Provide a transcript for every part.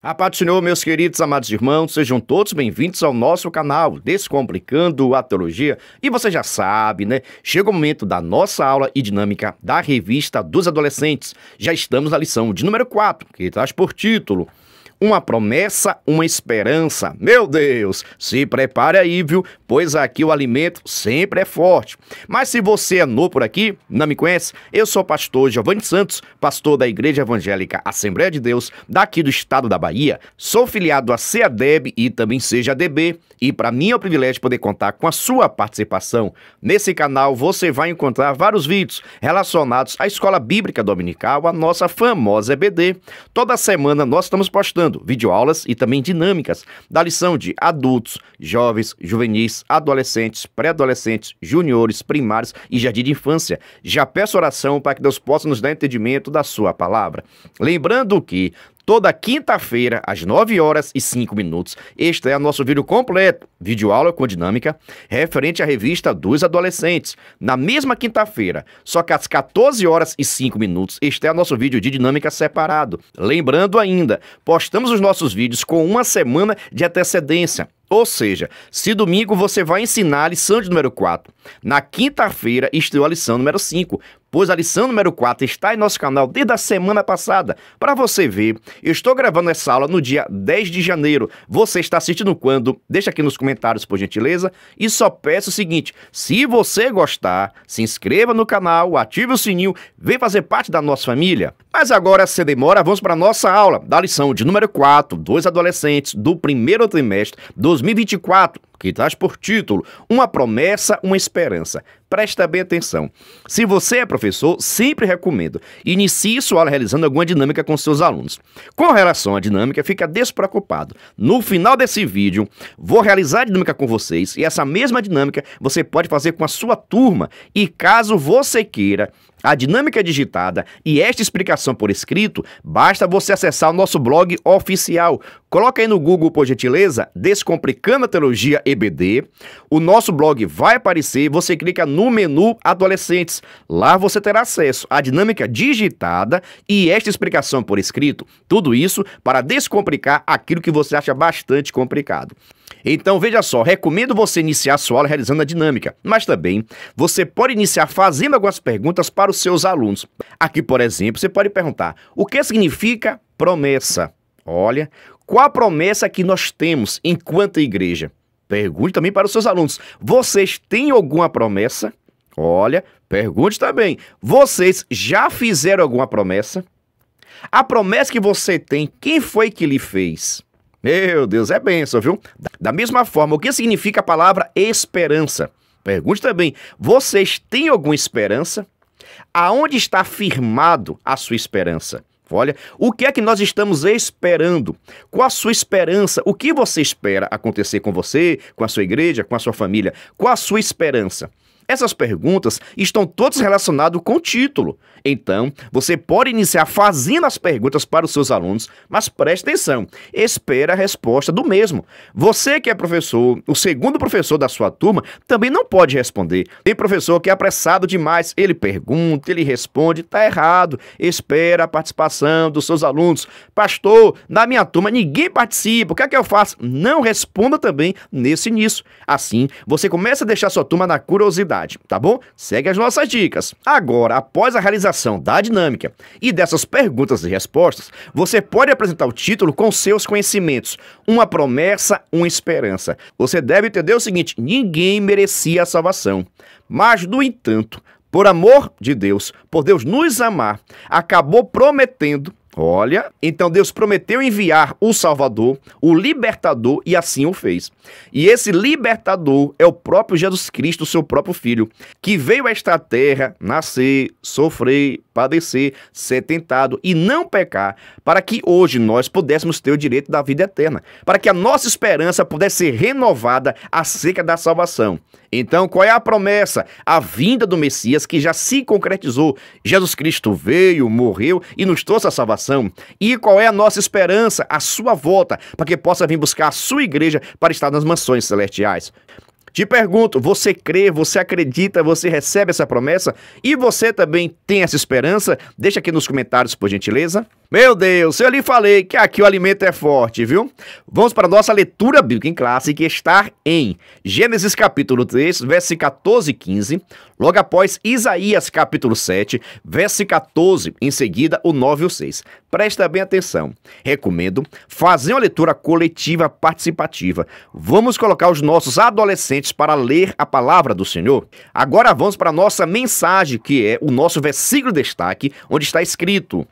A Senhor, meus queridos amados irmãos, sejam todos bem-vindos ao nosso canal Descomplicando a Teologia. E você já sabe, né? Chega o momento da nossa aula e dinâmica da revista dos adolescentes. Já estamos na lição de número 4, que traz por título uma promessa, uma esperança. Meu Deus, se prepare aí, viu? Pois aqui o alimento sempre é forte. Mas se você é novo por aqui, não me conhece, eu sou o pastor Giovanni Santos, pastor da Igreja Evangélica Assembleia de Deus, daqui do estado da Bahia. Sou filiado à CEADEB e também seja DB. E para mim é um privilégio poder contar com a sua participação. Nesse canal você vai encontrar vários vídeos relacionados à Escola Bíblica Dominical, a nossa famosa EBD. Toda semana nós estamos postando realizando videoaulas e também dinâmicas da lição de adultos, jovens, juvenis, adolescentes, pré-adolescentes, juniores, primários e jardim de infância. Já peço oração para que Deus possa nos dar entendimento da sua palavra. Lembrando que Toda quinta-feira, às 9 horas e 5 minutos, este é nosso vídeo completo, vídeo aula com dinâmica, referente à revista dos adolescentes. Na mesma quinta-feira, só que às 14 horas e 5 minutos, este é nosso vídeo de dinâmica separado. Lembrando ainda, postamos os nossos vídeos com uma semana de antecedência. Ou seja, se domingo você vai ensinar a lição de número 4, na quinta-feira estreou a lição número 5 pois a lição número 4 está em nosso canal desde a semana passada. Para você ver, eu estou gravando essa aula no dia 10 de janeiro. Você está assistindo quando? Deixa aqui nos comentários, por gentileza. E só peço o seguinte, se você gostar, se inscreva no canal, ative o sininho, vem fazer parte da nossa família. Mas agora, sem demora, vamos para a nossa aula da lição de número 4, dois adolescentes do primeiro trimestre 2024 que traz por título Uma Promessa, uma Esperança. Presta bem atenção. Se você é professor, sempre recomendo. Inicie sua aula realizando alguma dinâmica com seus alunos. Com relação à dinâmica, fica despreocupado. No final desse vídeo, vou realizar a dinâmica com vocês e essa mesma dinâmica você pode fazer com a sua turma. E caso você queira, a dinâmica é digitada e esta explicação por escrito, basta você acessar o nosso blog oficial. Coloca aí no Google, por gentileza, Descomplicando a Teologia EBD. O nosso blog vai aparecer, você clica no menu Adolescentes. Lá você terá acesso à dinâmica digitada e esta explicação por escrito. Tudo isso para descomplicar aquilo que você acha bastante complicado. Então veja só, recomendo você iniciar a sua aula realizando a dinâmica, mas também você pode iniciar fazendo algumas perguntas para os seus alunos. Aqui, por exemplo, você pode perguntar: o que significa promessa? Olha, qual a promessa que nós temos enquanto igreja? Pergunte também para os seus alunos: vocês têm alguma promessa? Olha, pergunte também: vocês já fizeram alguma promessa? A promessa que você tem, quem foi que lhe fez? Meu Deus, é benção, viu? Da mesma forma, o que significa a palavra esperança? Pergunte também: vocês têm alguma esperança? Aonde está firmado a sua esperança? Olha, o que é que nós estamos esperando? Qual a sua esperança? O que você espera acontecer com você, com a sua igreja, com a sua família? Qual a sua esperança? Essas perguntas estão todas relacionadas com o título. Então, você pode iniciar fazendo as perguntas para os seus alunos, mas preste atenção, espera a resposta do mesmo. Você que é professor, o segundo professor da sua turma, também não pode responder. Tem professor que é apressado demais, ele pergunta, ele responde, tá errado. Espera a participação dos seus alunos. Pastor, na minha turma ninguém participa, o que é que eu faço? Não responda também nesse início. Assim, você começa a deixar sua turma na curiosidade, tá bom? Segue as nossas dicas. Agora, após a realização apresentação da dinâmica e dessas perguntas e respostas, você pode apresentar o título com seus conhecimentos. Uma promessa, uma esperança. Você deve entender o seguinte: ninguém merecia a salvação. Mas, no entanto, por amor de Deus, por Deus nos amar, acabou prometendo Olha, então Deus prometeu enviar o Salvador, o libertador, e assim o fez. E esse libertador é o próprio Jesus Cristo, seu próprio filho, que veio a esta terra nascer, sofrer, padecer, ser tentado e não pecar, para que hoje nós pudéssemos ter o direito da vida eterna, para que a nossa esperança pudesse ser renovada acerca da salvação. Então, qual é a promessa? A vinda do Messias que já se concretizou. Jesus Cristo veio, morreu e nos trouxe a salvação. E qual é a nossa esperança? A sua volta, para que possa vir buscar a sua igreja para estar nas mansões celestiais. Te pergunto, você crê, você acredita, você recebe essa promessa? E você também tem essa esperança? Deixa aqui nos comentários, por gentileza. Meu Deus, eu lhe falei que aqui o alimento é forte, viu? Vamos para a nossa leitura bíblica em classe, que está em Gênesis capítulo 3, verso 14 e 15, logo após Isaías capítulo 7, verso 14, em seguida o 9 e o 6. Presta bem atenção. Recomendo fazer uma leitura coletiva participativa. Vamos colocar os nossos adolescentes presentes para ler a palavra do Senhor. Agora vamos para a nossa mensagem, que é o nosso versículo destaque, onde está escrito: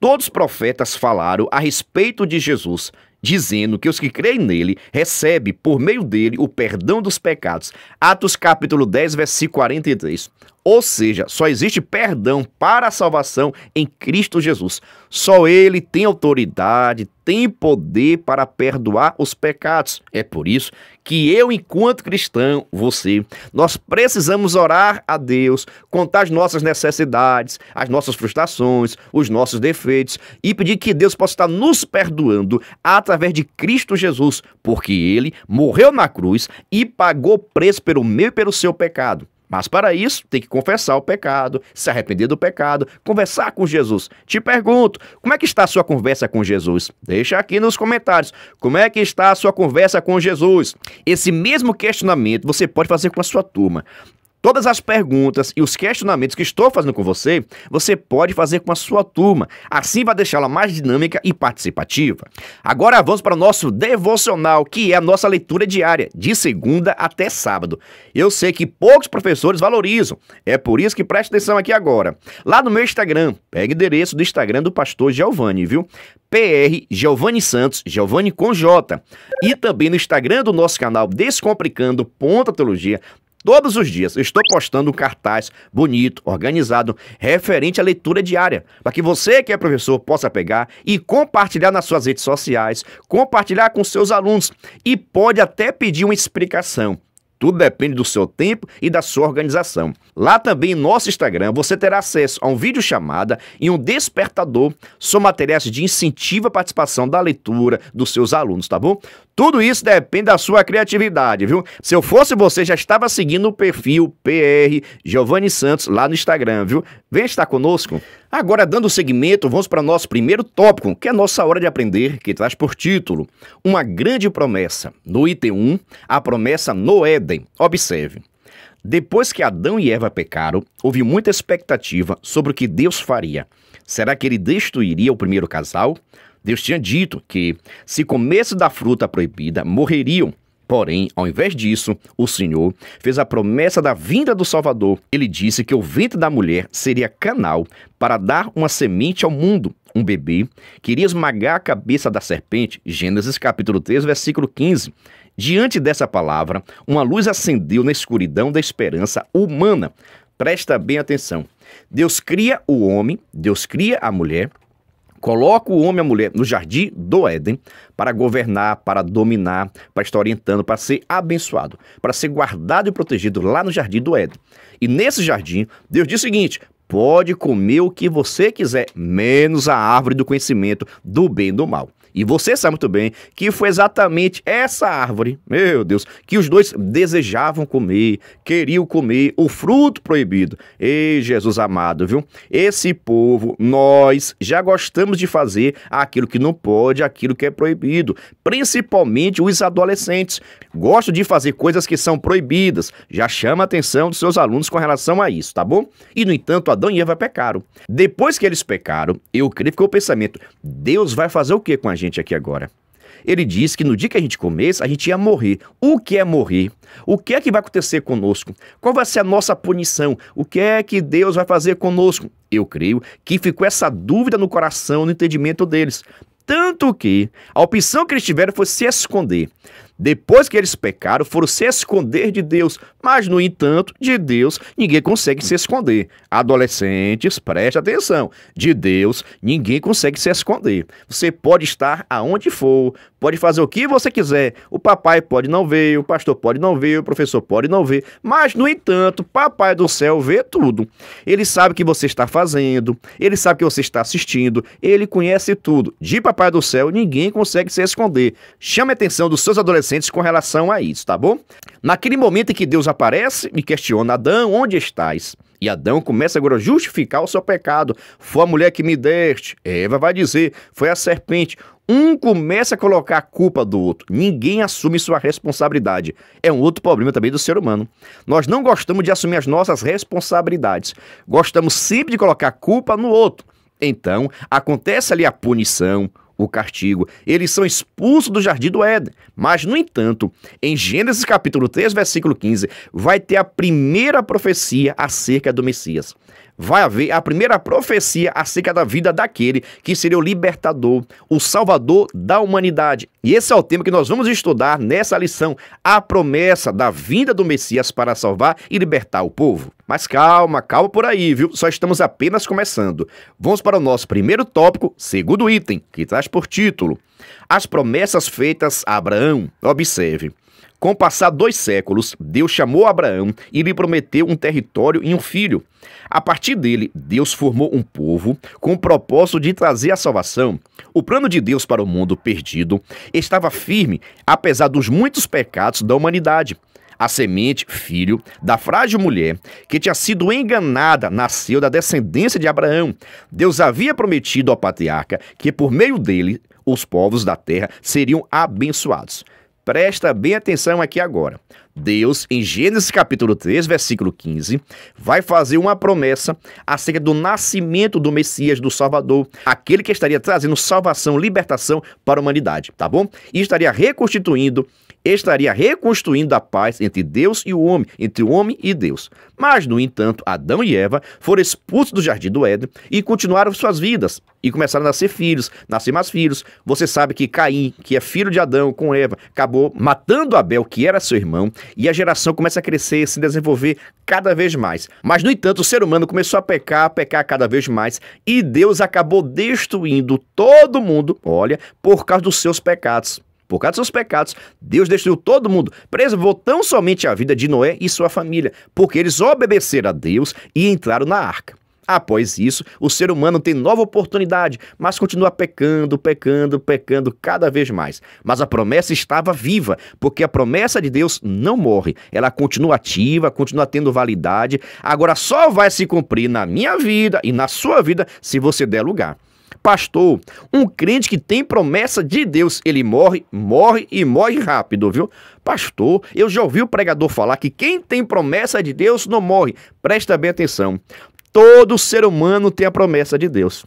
Todos os profetas falaram a respeito de Jesus, dizendo que os que creem nele recebem por meio dele o perdão dos pecados. Atos capítulo 10, versículo 43. Ou seja, só existe perdão para a salvação em Cristo Jesus. Só Ele tem autoridade, tem poder para perdoar os pecados. É por isso que eu, enquanto cristão, você, nós precisamos orar a Deus, contar as nossas necessidades, as nossas frustrações, os nossos defeitos e pedir que Deus possa estar nos perdoando através de Cristo Jesus, porque Ele morreu na cruz e pagou preço pelo meu e pelo seu pecado. Mas para isso, tem que confessar o pecado, se arrepender do pecado, conversar com Jesus. Te pergunto, como é que está a sua conversa com Jesus? Deixa aqui nos comentários. Como é que está a sua conversa com Jesus? Esse mesmo questionamento você pode fazer com a sua turma. Todas as perguntas e os questionamentos que estou fazendo com você, você pode fazer com a sua turma. Assim vai deixá-la mais dinâmica e participativa. Agora vamos para o nosso devocional, que é a nossa leitura diária, de segunda até sábado. Eu sei que poucos professores valorizam, é por isso que preste atenção aqui agora. Lá no meu Instagram, pegue o endereço do Instagram do pastor Giovanni, viu? PR Giovanni Santos, Giovanni com J. E também no Instagram do nosso canal Descomplicando Ponta Teologia, Todos os dias estou postando um cartaz bonito, organizado, referente à leitura diária, para que você que é professor possa pegar e compartilhar nas suas redes sociais, compartilhar com seus alunos e pode até pedir uma explicação. Tudo depende do seu tempo e da sua organização. Lá também em nosso Instagram você terá acesso a um vídeo chamada e um despertador. São materiais de incentivo à participação da leitura dos seus alunos, tá bom? Tudo isso depende da sua criatividade, viu? Se eu fosse você, já estava seguindo o perfil PR Giovanni Santos lá no Instagram, viu? Vem estar conosco. Agora, dando seguimento, vamos para o nosso primeiro tópico, que é a nossa hora de aprender, que traz por título Uma Grande Promessa. No item 1, a promessa no Éden. Observe. Depois que Adão e Eva pecaram, houve muita expectativa sobre o que Deus faria. Será que ele destruiria o primeiro casal? Deus tinha dito que, se comesse da fruta proibida, morreriam. Porém, ao invés disso, o Senhor fez a promessa da vinda do Salvador. Ele disse que o ventre da mulher seria canal para dar uma semente ao mundo. Um bebê queria esmagar a cabeça da serpente. Gênesis capítulo 3, versículo 15. Diante dessa palavra, uma luz acendeu na escuridão da esperança humana. Presta bem atenção. Deus cria o homem, Deus cria a mulher, Coloca o homem e a mulher no jardim do Éden para governar, para dominar, para estar orientando, para ser abençoado, para ser guardado e protegido lá no jardim do Éden. E nesse jardim, Deus diz o seguinte: pode comer o que você quiser, menos a árvore do conhecimento do bem e do mal. E você sabe muito bem que foi exatamente essa árvore, meu Deus, que os dois desejavam comer, queriam comer o fruto proibido. Ei, Jesus amado, viu? Esse povo, nós já gostamos de fazer aquilo que não pode, aquilo que é proibido, principalmente os adolescentes. Gostam de fazer coisas que são proibidas. Já chama a atenção dos seus alunos com relação a isso, tá bom? E no entanto, Adão e Eva pecaram. Depois que eles pecaram, eu creio que o pensamento, Deus vai fazer o que com a gente? gente aqui agora. Ele disse que no dia que a gente começa a gente ia morrer. O que é morrer? O que é que vai acontecer conosco? Qual vai ser a nossa punição? O que é que Deus vai fazer conosco? Eu creio que ficou essa dúvida no coração, no entendimento deles. Tanto que a opção que eles tiveram foi se esconder. Depois que eles pecaram, foram se esconder de Deus. Mas, no entanto, de Deus ninguém consegue se esconder. Adolescentes, preste atenção. De Deus ninguém consegue se esconder. Você pode estar aonde for, pode fazer o que você quiser. O papai pode não ver, o pastor pode não ver, o professor pode não ver. Mas, no entanto, papai do céu vê tudo. Ele sabe o que você está fazendo, ele sabe o que você está assistindo, ele conhece tudo. De papai do céu, ninguém consegue se esconder. Chame a atenção dos seus adolescentes com relação a isso, tá bom? Naquele momento em que Deus aparece e questiona Adão, onde estás? E Adão começa agora a justificar o seu pecado. Foi a mulher que me deste. Eva vai dizer, foi a serpente. Um começa a colocar a culpa do outro. Ninguém assume sua responsabilidade. É um outro problema também do ser humano. Nós não gostamos de assumir as nossas responsabilidades. Gostamos sempre de colocar a culpa no outro. Então, acontece ali a punição, o castigo. Eles são expulsos do jardim do Éden. Mas, no entanto, em Gênesis capítulo 3, versículo 15, vai ter a primeira profecia acerca do Messias vai haver a primeira profecia acerca da vida daquele que seria o libertador, o salvador da humanidade. E esse é o tema que nós vamos estudar nessa lição: a promessa da vinda do Messias para salvar e libertar o povo. Mas calma, calma por aí, viu? Só estamos apenas começando. Vamos para o nosso primeiro tópico, segundo item, que traz por título: As promessas feitas a Abraão. Observe. Com o passar dois séculos, Deus chamou Abraão e lhe prometeu um território e um filho. A partir dele, Deus formou um povo com o propósito de trazer a salvação. O plano de Deus para o mundo perdido estava firme, apesar dos muitos pecados da humanidade. A semente, filho da frágil mulher que tinha sido enganada, nasceu da descendência de Abraão. Deus havia prometido ao patriarca que por meio dele os povos da terra seriam abençoados. Presta bem atenção aqui agora. Deus, em Gênesis capítulo 3, versículo 15, vai fazer uma promessa acerca do nascimento do Messias, do Salvador, aquele que estaria trazendo salvação, libertação para a humanidade, tá bom? E estaria reconstituindo estaria reconstruindo a paz entre Deus e o homem, entre o homem e Deus. Mas, no entanto, Adão e Eva foram expulsos do jardim do Éden e continuaram suas vidas e começaram a nascer filhos, nascer mais filhos. Você sabe que Caim, que é filho de Adão com Eva, acabou matando Abel, que era seu irmão, e a geração começa a crescer, se desenvolver cada vez mais. Mas, no entanto, o ser humano começou a pecar, a pecar cada vez mais, e Deus acabou destruindo todo mundo, olha, por causa dos seus pecados. Por causa dos seus pecados, Deus destruiu todo mundo, preservou tão somente a vida de Noé e sua família, porque eles obedeceram a Deus e entraram na arca. Após isso, o ser humano tem nova oportunidade, mas continua pecando, pecando, pecando cada vez mais. Mas a promessa estava viva, porque a promessa de Deus não morre. Ela continua ativa, continua tendo validade. Agora só vai se cumprir na minha vida e na sua vida se você der lugar. Pastor, um crente que tem promessa de Deus, ele morre, morre e morre rápido, viu? Pastor, eu já ouvi o pregador falar que quem tem promessa de Deus não morre. Presta bem atenção. Todo ser humano tem a promessa de Deus.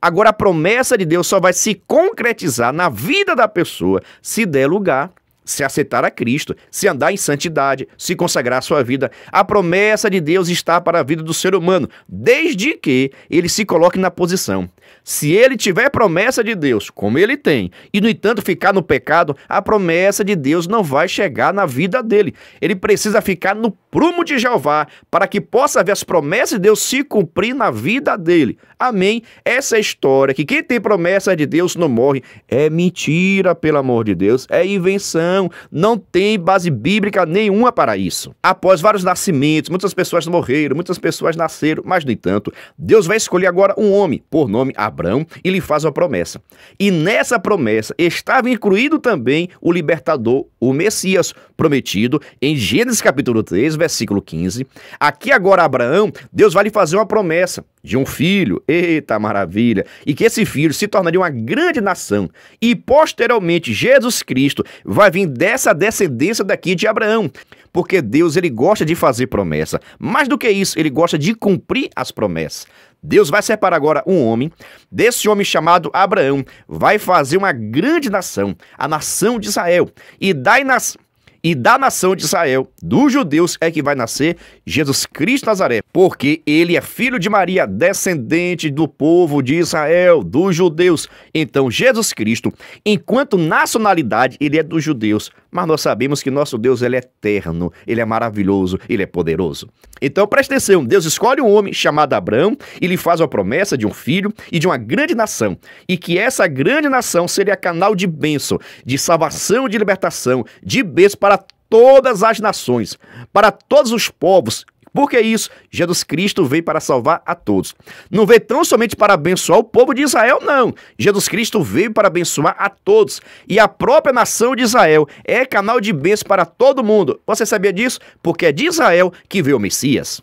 Agora, a promessa de Deus só vai se concretizar na vida da pessoa se der lugar se aceitar a Cristo, se andar em santidade, se consagrar a sua vida. A promessa de Deus está para a vida do ser humano, desde que ele se coloque na posição se ele tiver promessa de Deus, como ele tem, e no entanto ficar no pecado, a promessa de Deus não vai chegar na vida dele. Ele precisa ficar no prumo de Jeová para que possa ver as promessas de Deus se cumprir na vida dele. Amém? Essa é história que quem tem promessa de Deus não morre é mentira, pelo amor de Deus, é invenção, não tem base bíblica nenhuma para isso. Após vários nascimentos, muitas pessoas morreram, muitas pessoas nasceram, mas no entanto, Deus vai escolher agora um homem por nome Abraão e lhe faz uma promessa. E nessa promessa estava incluído também o libertador, o Messias, prometido em Gênesis capítulo 3, versículo 15. Aqui agora Abraão, Deus vai lhe fazer uma promessa de um filho. Eita maravilha! E que esse filho se tornaria uma grande nação. E posteriormente Jesus Cristo vai vir dessa descendência daqui de Abraão porque Deus ele gosta de fazer promessa. Mais do que isso, ele gosta de cumprir as promessas. Deus vai separar agora um homem, desse homem chamado Abraão, vai fazer uma grande nação, a nação de Israel. E dai nas e da nação de Israel, dos judeus, é que vai nascer Jesus Cristo Nazaré, porque ele é filho de Maria, descendente do povo de Israel, dos judeus. Então, Jesus Cristo, enquanto nacionalidade, ele é dos judeus, mas nós sabemos que nosso Deus ele é eterno, ele é maravilhoso, ele é poderoso. Então, preste atenção: Deus escolhe um homem chamado Abraão e lhe faz a promessa de um filho e de uma grande nação, e que essa grande nação seria canal de bênção, de salvação, de libertação, de bênção para todas as nações, para todos os povos. Porque isso, Jesus Cristo veio para salvar a todos. Não veio tão somente para abençoar o povo de Israel, não. Jesus Cristo veio para abençoar a todos. E a própria nação de Israel é canal de bênção para todo mundo. Você sabia disso? Porque é de Israel que veio o Messias.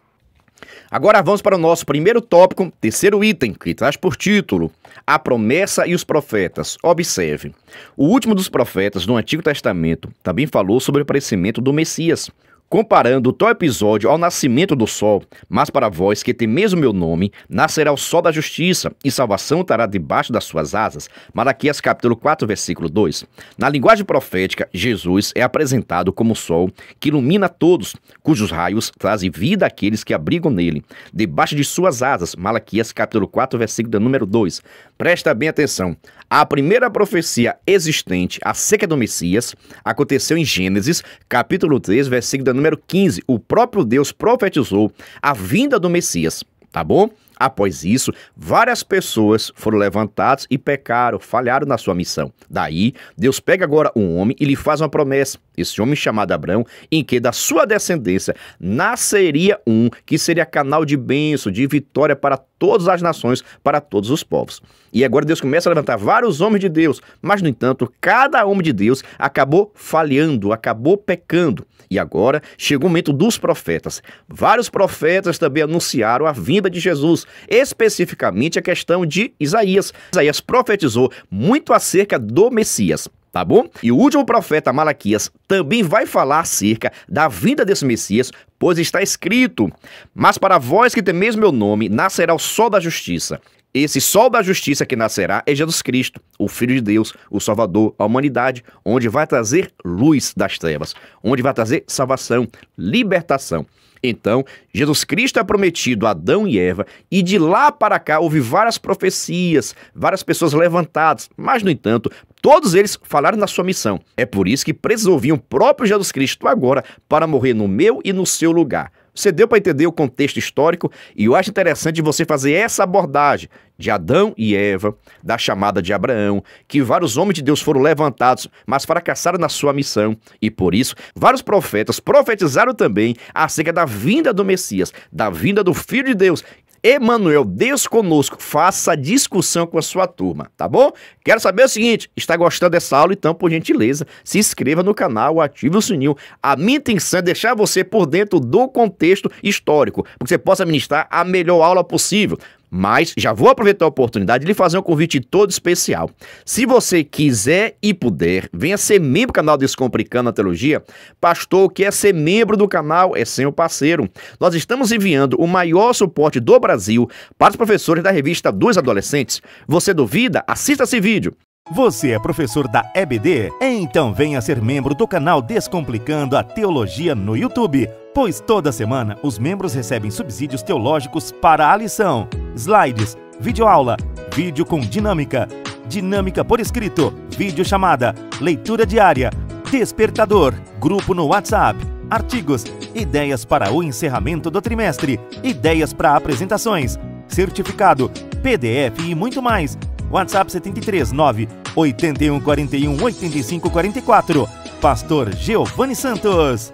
Agora vamos para o nosso primeiro tópico, terceiro item, que traz por título A Promessa e os Profetas. Observe, o último dos profetas do Antigo Testamento também falou sobre o aparecimento do Messias, comparando tal episódio ao nascimento do sol, mas para vós que tem mesmo meu nome, nascerá o sol da justiça, e salvação estará debaixo das suas asas. Malaquias capítulo 4, versículo 2. Na linguagem profética, Jesus é apresentado como o sol que ilumina todos, cujos raios trazem vida àqueles que abrigam nele, debaixo de suas asas. Malaquias capítulo 4, versículo número 2. Presta bem atenção. A primeira profecia existente, a seca do Messias, aconteceu em Gênesis, capítulo 3, versículo número 15. O próprio Deus profetizou a vinda do Messias, tá bom? Após isso, várias pessoas foram levantadas e pecaram, falharam na sua missão. Daí, Deus pega agora um homem e lhe faz uma promessa. Esse homem chamado Abraão, em que da sua descendência nasceria um que seria canal de bênção, de vitória para todas as nações, para todos os povos. E agora Deus começa a levantar vários homens de Deus, mas no entanto, cada homem de Deus acabou falhando, acabou pecando. E agora chega o momento dos profetas. Vários profetas também anunciaram a vinda de Jesus, especificamente a questão de Isaías. Isaías profetizou muito acerca do Messias tá bom? E o último profeta Malaquias também vai falar acerca da vinda desse Messias, pois está escrito: Mas para vós que temeis meu nome, nascerá o sol da justiça. Esse sol da justiça que nascerá é Jesus Cristo, o Filho de Deus, o Salvador, a humanidade, onde vai trazer luz das trevas, onde vai trazer salvação, libertação. Então, Jesus Cristo é prometido a Adão e Eva, e de lá para cá houve várias profecias, várias pessoas levantadas, mas, no entanto, todos eles falaram na sua missão. É por isso que precisam o próprio Jesus Cristo agora para morrer no meu e no seu lugar. Você deu para entender o contexto histórico e eu acho interessante você fazer essa abordagem de Adão e Eva, da chamada de Abraão, que vários homens de Deus foram levantados, mas fracassaram na sua missão. E por isso, vários profetas profetizaram também acerca da vinda do Messias, da vinda do Filho de Deus, Emanuel conosco. faça discussão com a sua turma, tá bom? Quero saber o seguinte, está gostando dessa aula? Então, por gentileza, se inscreva no canal, ative o sininho. A minha intenção é deixar você por dentro do contexto histórico, para que você possa ministrar a melhor aula possível. Mas já vou aproveitar a oportunidade de lhe fazer um convite todo especial. Se você quiser e puder, venha ser membro do canal Descomplicando a Teologia. Pastor, que é ser membro do canal é ser o parceiro. Nós estamos enviando o maior suporte do Brasil para os professores da revista Dois Adolescentes. Você duvida? Assista esse vídeo. Você é professor da EBD? Então venha ser membro do canal Descomplicando a Teologia no YouTube pois toda semana os membros recebem subsídios teológicos para a lição, slides, videoaula, vídeo com dinâmica, dinâmica por escrito, vídeo chamada, leitura diária, despertador, grupo no WhatsApp, artigos, ideias para o encerramento do trimestre, ideias para apresentações, certificado, PDF e muito mais. WhatsApp 739 8141 8544. Pastor Giovanni Santos.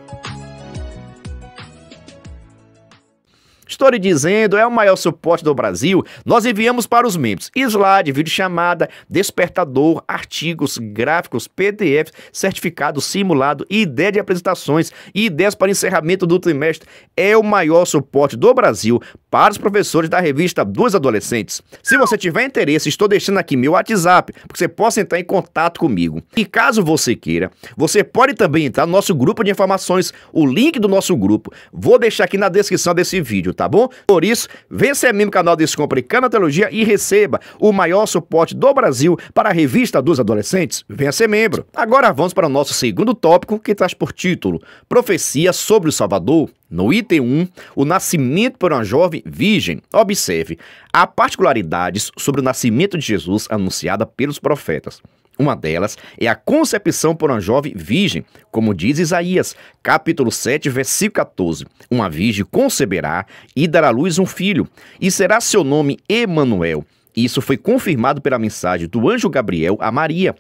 Estou lhe dizendo, é o maior suporte do Brasil. Nós enviamos para os membros slide, vídeo chamada, despertador, artigos, gráficos, PDF, certificado, simulado, ideia de apresentações e ideias para encerramento do trimestre. É o maior suporte do Brasil para os professores da revista Dos Adolescentes. Se você tiver interesse, estou deixando aqui meu WhatsApp, para que você possa entrar em contato comigo. E caso você queira, você pode também entrar no nosso grupo de informações. O link do nosso grupo vou deixar aqui na descrição desse vídeo tá bom? Por isso, vem ser é membro do canal Descompre Canatologia e receba o maior suporte do Brasil para a revista dos adolescentes. Venha ser membro. Agora vamos para o nosso segundo tópico que traz por título Profecia sobre o Salvador. No item 1, o nascimento para uma jovem virgem. Observe, há particularidades sobre o nascimento de Jesus anunciada pelos profetas. Uma delas é a concepção por uma jovem virgem, como diz Isaías, capítulo 7, versículo 14. Uma virgem conceberá e dará à luz um filho, e será seu nome Emanuel. Isso foi confirmado pela mensagem do anjo Gabriel a Maria.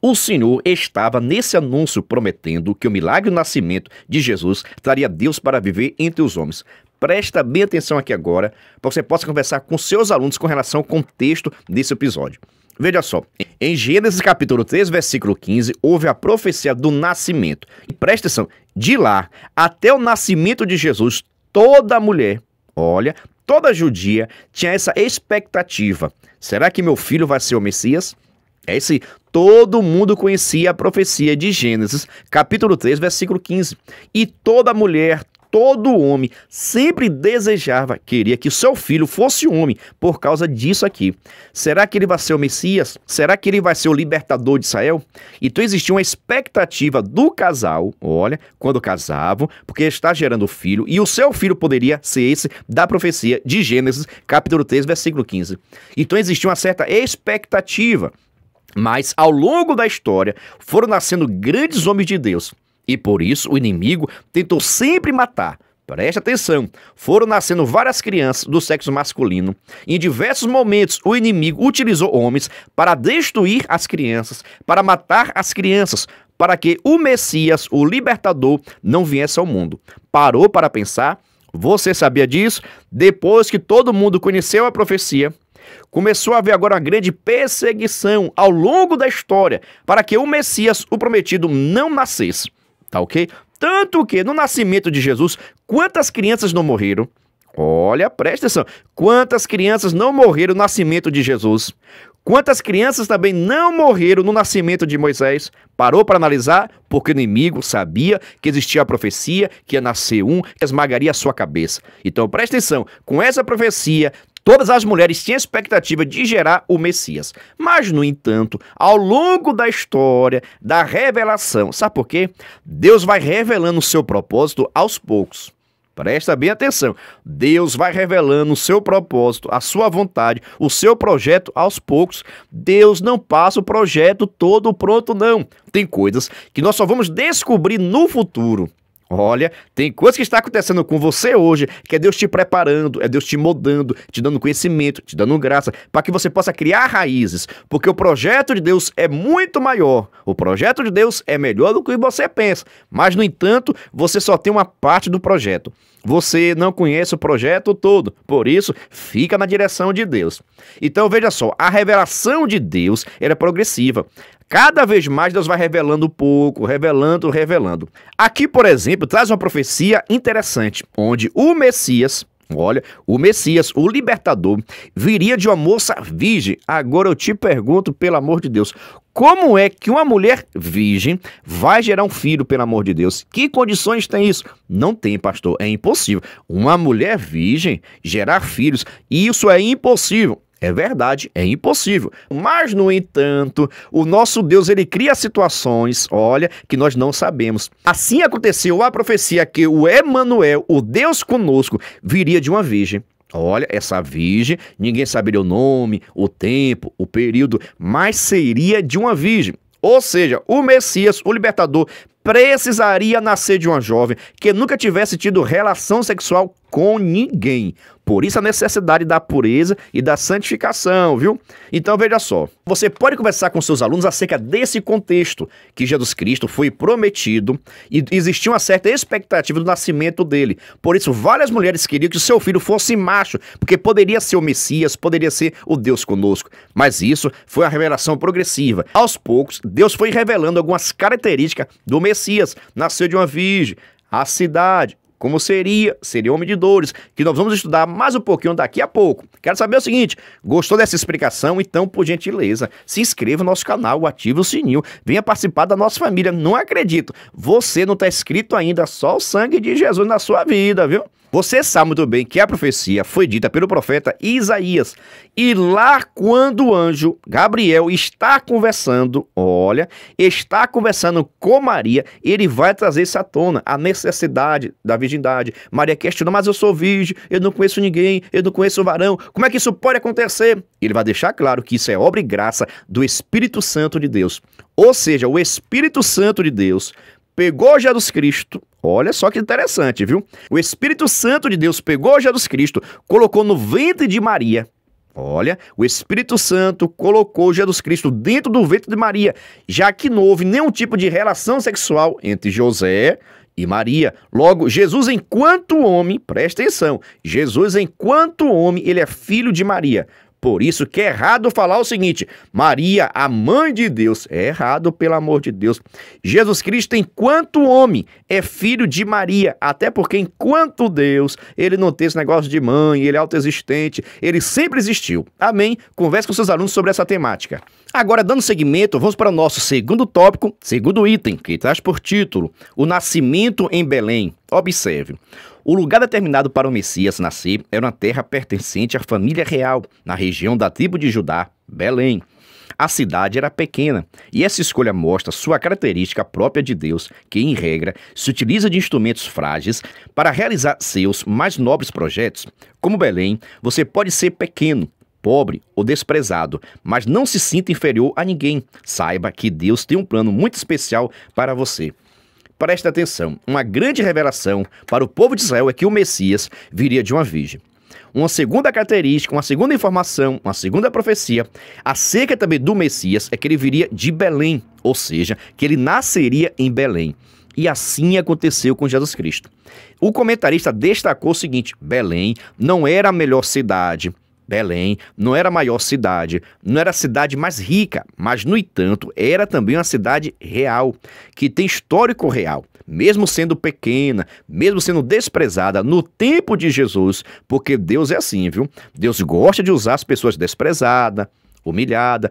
O Senhor estava nesse anúncio prometendo que o milagre do nascimento de Jesus traria Deus para viver entre os homens. Presta bem atenção aqui agora, para que você possa conversar com seus alunos com relação ao contexto desse episódio. Veja só, em Gênesis capítulo 3, versículo 15, houve a profecia do nascimento. E presta atenção, de lá até o nascimento de Jesus, toda mulher, olha, toda judia tinha essa expectativa. Será que meu filho vai ser o Messias? É esse todo mundo conhecia a profecia de Gênesis, capítulo 3, versículo 15. E toda mulher, todo homem sempre desejava, queria que seu filho fosse homem por causa disso aqui. Será que ele vai ser o Messias? Será que ele vai ser o libertador de Israel? Então existia uma expectativa do casal, olha, quando casavam, porque está gerando filho, e o seu filho poderia ser esse da profecia de Gênesis, capítulo 3, versículo 15. Então existia uma certa expectativa. Mas ao longo da história foram nascendo grandes homens de Deus. E por isso o inimigo tentou sempre matar. Preste atenção, foram nascendo várias crianças do sexo masculino. Em diversos momentos, o inimigo utilizou homens para destruir as crianças, para matar as crianças, para que o Messias, o libertador, não viesse ao mundo. Parou para pensar? Você sabia disso? Depois que todo mundo conheceu a profecia, começou a haver agora uma grande perseguição ao longo da história para que o Messias, o prometido, não nascesse tá ok? Tanto que no nascimento de Jesus, quantas crianças não morreram? Olha, presta atenção. Quantas crianças não morreram no nascimento de Jesus? Quantas crianças também não morreram no nascimento de Moisés? Parou para analisar? Porque o inimigo sabia que existia a profecia, que ia nascer um que esmagaria a sua cabeça. Então presta atenção: com essa profecia, Todas as mulheres tinham expectativa de gerar o Messias. Mas, no entanto, ao longo da história, da revelação, sabe por quê? Deus vai revelando o seu propósito aos poucos. Presta bem atenção. Deus vai revelando o seu propósito, a sua vontade, o seu projeto aos poucos. Deus não passa o projeto todo pronto, não. Tem coisas que nós só vamos descobrir no futuro. Olha, tem coisa que está acontecendo com você hoje, que é Deus te preparando, é Deus te moldando, te dando conhecimento, te dando graça, para que você possa criar raízes, porque o projeto de Deus é muito maior. O projeto de Deus é melhor do que você pensa, mas no entanto, você só tem uma parte do projeto. Você não conhece o projeto todo, por isso, fica na direção de Deus. Então veja só, a revelação de Deus era é progressiva cada vez mais Deus vai revelando pouco, revelando, revelando. Aqui, por exemplo, traz uma profecia interessante, onde o Messias, olha, o Messias, o libertador, viria de uma moça virgem. Agora eu te pergunto, pelo amor de Deus, como é que uma mulher virgem vai gerar um filho, pelo amor de Deus? Que condições tem isso? Não tem, pastor, é impossível. Uma mulher virgem gerar filhos, isso é impossível. É verdade, é impossível. Mas, no entanto, o nosso Deus, ele cria situações, olha, que nós não sabemos. Assim aconteceu a profecia que o Emanuel, o Deus conosco, viria de uma virgem. Olha, essa virgem, ninguém saberia o nome, o tempo, o período, mas seria de uma virgem. Ou seja, o Messias, o libertador, precisaria nascer de uma jovem que nunca tivesse tido relação sexual com ninguém. Por isso a necessidade da pureza e da santificação, viu? Então veja só, você pode conversar com seus alunos acerca desse contexto que Jesus Cristo foi prometido e existia uma certa expectativa do nascimento dele. Por isso várias mulheres queriam que seu filho fosse macho, porque poderia ser o Messias, poderia ser o Deus conosco. Mas isso foi a revelação progressiva. Aos poucos, Deus foi revelando algumas características do Messias Messias, nasceu de uma virgem, a cidade, como seria, seria homem de dores, que nós vamos estudar mais um pouquinho daqui a pouco. Quero saber o seguinte, gostou dessa explicação? Então, por gentileza, se inscreva no nosso canal, ative o sininho, venha participar da nossa família. Não acredito, você não está inscrito ainda, só o sangue de Jesus na sua vida, viu? Você sabe muito bem que a profecia foi dita pelo profeta Isaías. E lá, quando o anjo Gabriel está conversando, olha, está conversando com Maria, ele vai trazer isso à tona, a necessidade da virgindade. Maria questiona, mas eu sou virgem, eu não conheço ninguém, eu não conheço o varão, como é que isso pode acontecer? Ele vai deixar claro que isso é obra e graça do Espírito Santo de Deus. Ou seja, o Espírito Santo de Deus pegou Jesus Cristo. Olha só que interessante, viu? O Espírito Santo de Deus pegou Jesus Cristo, colocou no ventre de Maria. Olha, o Espírito Santo colocou Jesus Cristo dentro do ventre de Maria, já que não houve nenhum tipo de relação sexual entre José e Maria. Logo, Jesus enquanto homem, presta atenção, Jesus enquanto homem, ele é filho de Maria. Por isso que é errado falar o seguinte: Maria, a mãe de Deus, é errado, pelo amor de Deus. Jesus Cristo, enquanto homem, é filho de Maria, até porque enquanto Deus, ele não tem esse negócio de mãe, ele é autoexistente, ele sempre existiu. Amém? Converse com seus alunos sobre essa temática. Agora, dando seguimento, vamos para o nosso segundo tópico, segundo item, que traz por título: O Nascimento em Belém. Observe. O lugar determinado para o Messias nascer era uma terra pertencente à família real, na região da tribo de Judá, Belém. A cidade era pequena, e essa escolha mostra sua característica própria de Deus, que, em regra, se utiliza de instrumentos frágeis para realizar seus mais nobres projetos. Como Belém, você pode ser pequeno, pobre ou desprezado, mas não se sinta inferior a ninguém. Saiba que Deus tem um plano muito especial para você. Preste atenção: uma grande revelação para o povo de Israel é que o Messias viria de uma virgem uma segunda característica, uma segunda informação, uma segunda profecia acerca também do Messias é que ele viria de Belém, ou seja, que ele nasceria em Belém. E assim aconteceu com Jesus Cristo. O comentarista destacou o seguinte: Belém não era a melhor cidade, Belém não era a maior cidade, não era a cidade mais rica, mas, no entanto, era também uma cidade real, que tem histórico real, mesmo sendo pequena, mesmo sendo desprezada no tempo de Jesus, porque Deus é assim, viu? Deus gosta de usar as pessoas desprezadas, humilhadas,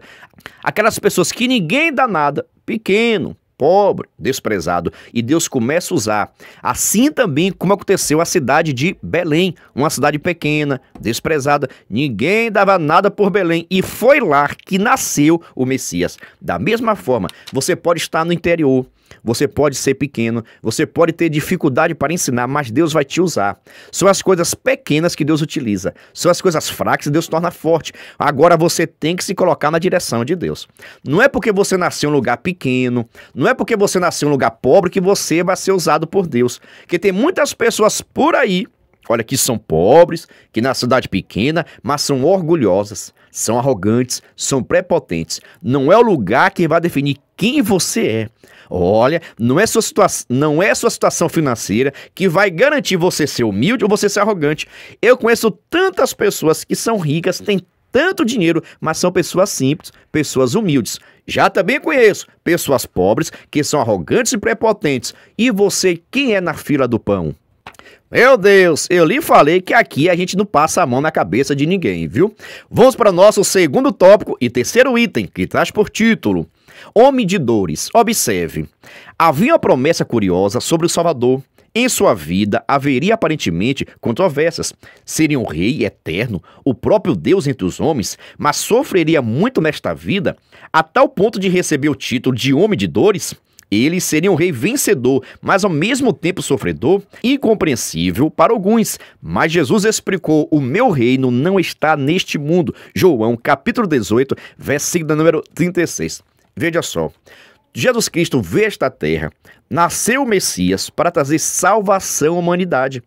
aquelas pessoas que ninguém dá nada, pequeno, pobre, desprezado. E Deus começa a usar. Assim também como aconteceu a cidade de Belém, uma cidade pequena, desprezada. Ninguém dava nada por Belém. E foi lá que nasceu o Messias. Da mesma forma, você pode estar no interior você pode ser pequeno, você pode ter dificuldade para ensinar, mas Deus vai te usar. São as coisas pequenas que Deus utiliza, são as coisas fracas que Deus torna forte. Agora você tem que se colocar na direção de Deus. Não é porque você nasceu em um lugar pequeno, não é porque você nasceu em um lugar pobre que você vai ser usado por Deus. Porque tem muitas pessoas por aí olha, que são pobres, que na cidade pequena, mas são orgulhosas, são arrogantes, são prepotentes. Não é o lugar que vai definir quem você é. Olha, não é sua situação, não é sua situação financeira que vai garantir você ser humilde ou você ser arrogante. Eu conheço tantas pessoas que são ricas, têm tanto dinheiro, mas são pessoas simples, pessoas humildes. Já também conheço pessoas pobres que são arrogantes e prepotentes. E você, quem é na fila do pão? Meu Deus, eu lhe falei que aqui a gente não passa a mão na cabeça de ninguém, viu? Vamos para o nosso segundo tópico e terceiro item, que traz por título Homem de dores, observe. Havia uma promessa curiosa sobre o Salvador. Em sua vida haveria aparentemente controvérsias. Seria um rei eterno, o próprio Deus entre os homens, mas sofreria muito nesta vida, a tal ponto de receber o título de homem de dores? Ele seria um rei vencedor, mas ao mesmo tempo sofredor, incompreensível para alguns. Mas Jesus explicou: "O meu reino não está neste mundo." João, capítulo 18, versículo número 36. Veja só. Jesus Cristo veio esta terra, nasceu o Messias para trazer salvação à humanidade,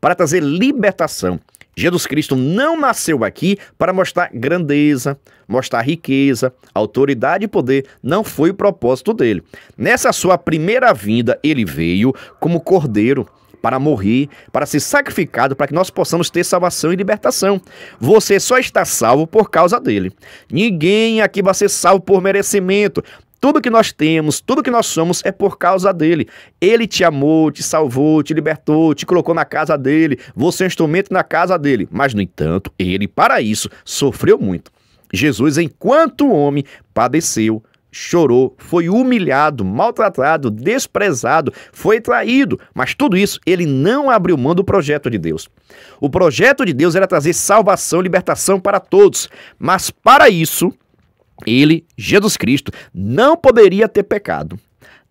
para trazer libertação. Jesus Cristo não nasceu aqui para mostrar grandeza, mostrar riqueza, autoridade e poder. Não foi o propósito dele. Nessa sua primeira vinda, ele veio como cordeiro, para morrer, para ser sacrificado, para que nós possamos ter salvação e libertação. Você só está salvo por causa dele. Ninguém aqui vai ser salvo por merecimento. Tudo que nós temos, tudo que nós somos é por causa dele. Ele te amou, te salvou, te libertou, te colocou na casa dele. Você é um instrumento na casa dele. Mas, no entanto, ele, para isso, sofreu muito. Jesus, enquanto homem, padeceu chorou, foi humilhado, maltratado, desprezado, foi traído. Mas tudo isso ele não abriu mão do projeto de Deus. O projeto de Deus era trazer salvação, libertação para todos. Mas para isso, ele, Jesus Cristo, não poderia ter pecado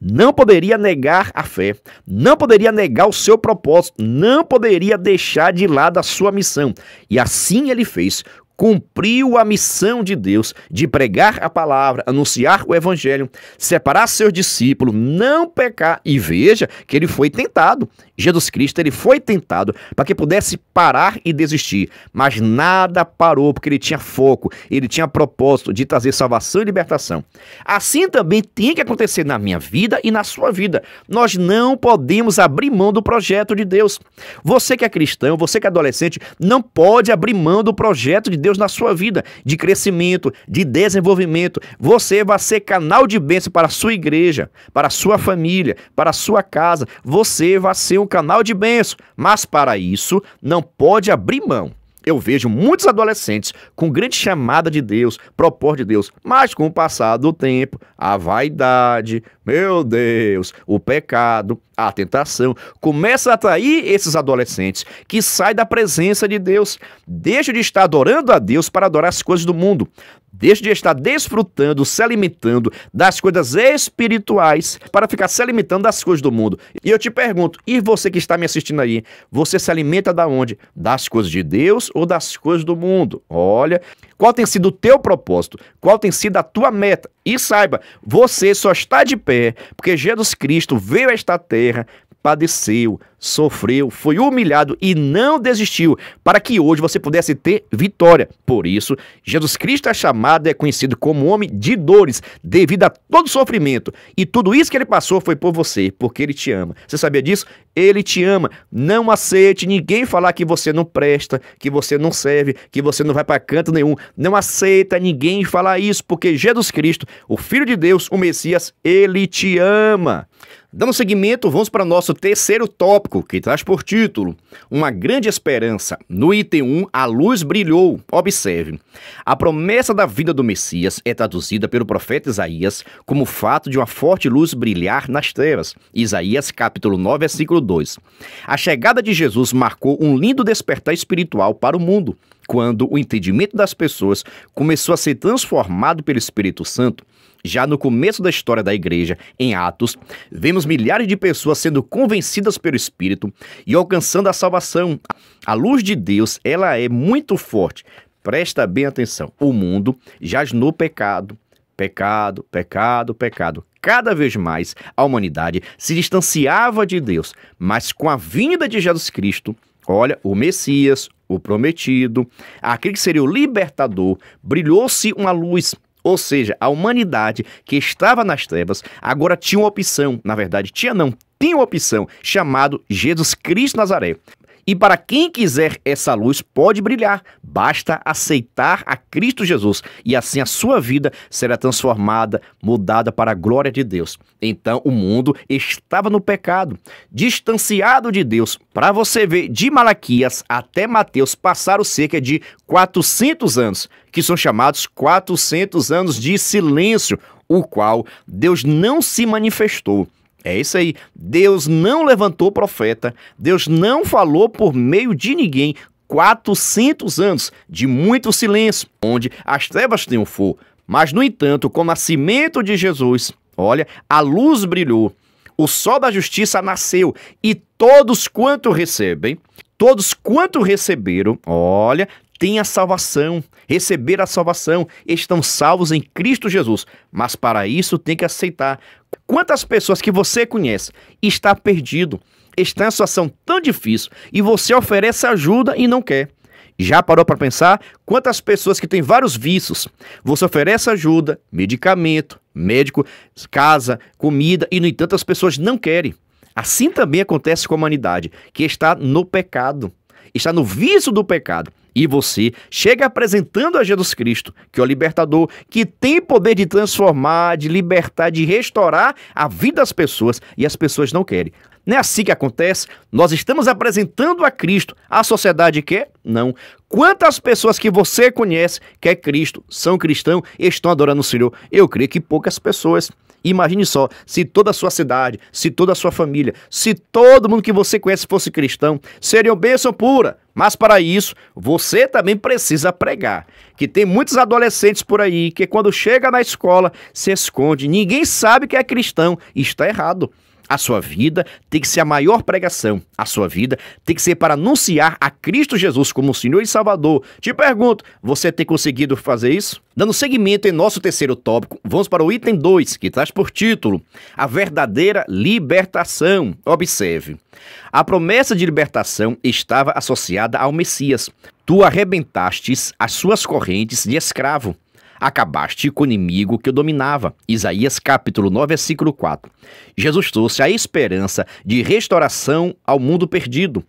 não poderia negar a fé, não poderia negar o seu propósito, não poderia deixar de lado a sua missão. E assim ele fez, cumpriu a missão de Deus de pregar a palavra, anunciar o evangelho, separar seus discípulos, não pecar. E veja que ele foi tentado. Jesus Cristo, ele foi tentado para que pudesse parar e desistir, mas nada parou porque ele tinha foco, ele tinha propósito de trazer salvação e libertação. Assim também tem que acontecer na minha vida e na sua vida. Nós não podemos abrir mão do projeto de Deus. Você que é cristão, você que é adolescente, não pode abrir mão do projeto de Deus na sua vida, de crescimento, de desenvolvimento. Você vai ser canal de bênção para a sua igreja, para a sua família, para a sua casa. Você vai ser um canal de bênção. Mas para isso, não pode abrir mão eu vejo muitos adolescentes com grande chamada de Deus, propósito de Deus, mas com o passar do tempo, a vaidade, meu Deus, o pecado, a tentação, começa a atrair esses adolescentes que saem da presença de Deus, deixa de estar adorando a Deus para adorar as coisas do mundo, deixa de estar desfrutando, se alimentando das coisas espirituais para ficar se alimentando das coisas do mundo. E eu te pergunto, e você que está me assistindo aí, você se alimenta da onde? Das coisas de Deus ou das coisas do mundo? Olha, qual tem sido o teu propósito? Qual tem sido a tua meta? E saiba, você só está de pé porque Jesus Cristo veio a esta terra, padeceu, sofreu, foi humilhado e não desistiu, para que hoje você pudesse ter vitória. Por isso, Jesus Cristo é chamado, é conhecido como homem de dores, devido a todo sofrimento. E tudo isso que ele passou foi por você, porque ele te ama. Você sabia disso? Ele te ama. Não aceite ninguém falar que você não presta, que você não serve, que você não vai para canto nenhum. Não aceita ninguém falar isso, porque Jesus Cristo, o Filho de Deus, o Messias, ele te ama. Dando seguimento, vamos para o nosso terceiro tópico, que traz por título Uma Grande Esperança. No item 1, a luz brilhou. Observe. A promessa da vida do Messias é traduzida pelo profeta Isaías como o fato de uma forte luz brilhar nas trevas. Isaías capítulo 9, versículo 2. A chegada de Jesus marcou um lindo despertar espiritual para o mundo, quando o entendimento das pessoas começou a ser transformado pelo Espírito Santo. Já no começo da história da igreja, em Atos, vemos milhares de pessoas sendo convencidas pelo Espírito e alcançando a salvação. A luz de Deus, ela é muito forte. Presta bem atenção. O mundo jaz no pecado, pecado, pecado, pecado. Cada vez mais a humanidade se distanciava de Deus, mas com a vinda de Jesus Cristo, olha, o Messias, o prometido, aquele que seria o libertador, brilhou-se uma luz ou seja, a humanidade que estava nas trevas agora tinha uma opção, na verdade, tinha não, tinha uma opção chamado Jesus Cristo Nazaré. E para quem quiser essa luz, pode brilhar. Basta aceitar a Cristo Jesus e assim a sua vida será transformada, mudada para a glória de Deus. Então o mundo estava no pecado, distanciado de Deus. Para você ver, de Malaquias até Mateus passaram cerca de 400 anos, que são chamados 400 anos de silêncio, o qual Deus não se manifestou. É isso aí. Deus não levantou profeta, Deus não falou por meio de ninguém. 400 anos de muito silêncio, onde as trevas triunfou. Mas, no entanto, com o nascimento de Jesus, olha, a luz brilhou, o sol da justiça nasceu, e todos quanto recebem, todos quanto receberam, olha, têm a salvação, receber a salvação, estão salvos em Cristo Jesus. Mas para isso tem que aceitar. Quantas pessoas que você conhece está perdido, está em situação tão difícil e você oferece ajuda e não quer? Já parou para pensar quantas pessoas que têm vários vícios você oferece ajuda, medicamento, médico, casa, comida e no entanto as pessoas não querem? Assim também acontece com a humanidade, que está no pecado, está no vício do pecado e você chega apresentando a Jesus Cristo, que é o libertador, que tem poder de transformar, de libertar, de restaurar a vida das pessoas e as pessoas não querem. Não é assim que acontece. Nós estamos apresentando a Cristo. A sociedade quer? Não. Quantas pessoas que você conhece que é Cristo, são cristão, estão adorando o Senhor? Eu creio que poucas pessoas. Imagine só, se toda a sua cidade, se toda a sua família, se todo mundo que você conhece fosse cristão, seria bênção pura. Mas para isso, você também precisa pregar. Que tem muitos adolescentes por aí que quando chega na escola se esconde, ninguém sabe que é cristão, está errado. A sua vida tem que ser a maior pregação. A sua vida tem que ser para anunciar a Cristo Jesus como Senhor e Salvador. Te pergunto, você tem conseguido fazer isso? Dando seguimento em nosso terceiro tópico, vamos para o item 2, que traz por título A Verdadeira Libertação. Observe, a promessa de libertação estava associada ao Messias. Tu arrebentastes as suas correntes de escravo acabaste com o inimigo que o dominava. Isaías capítulo 9, versículo 4. Jesus trouxe a esperança de restauração ao mundo perdido.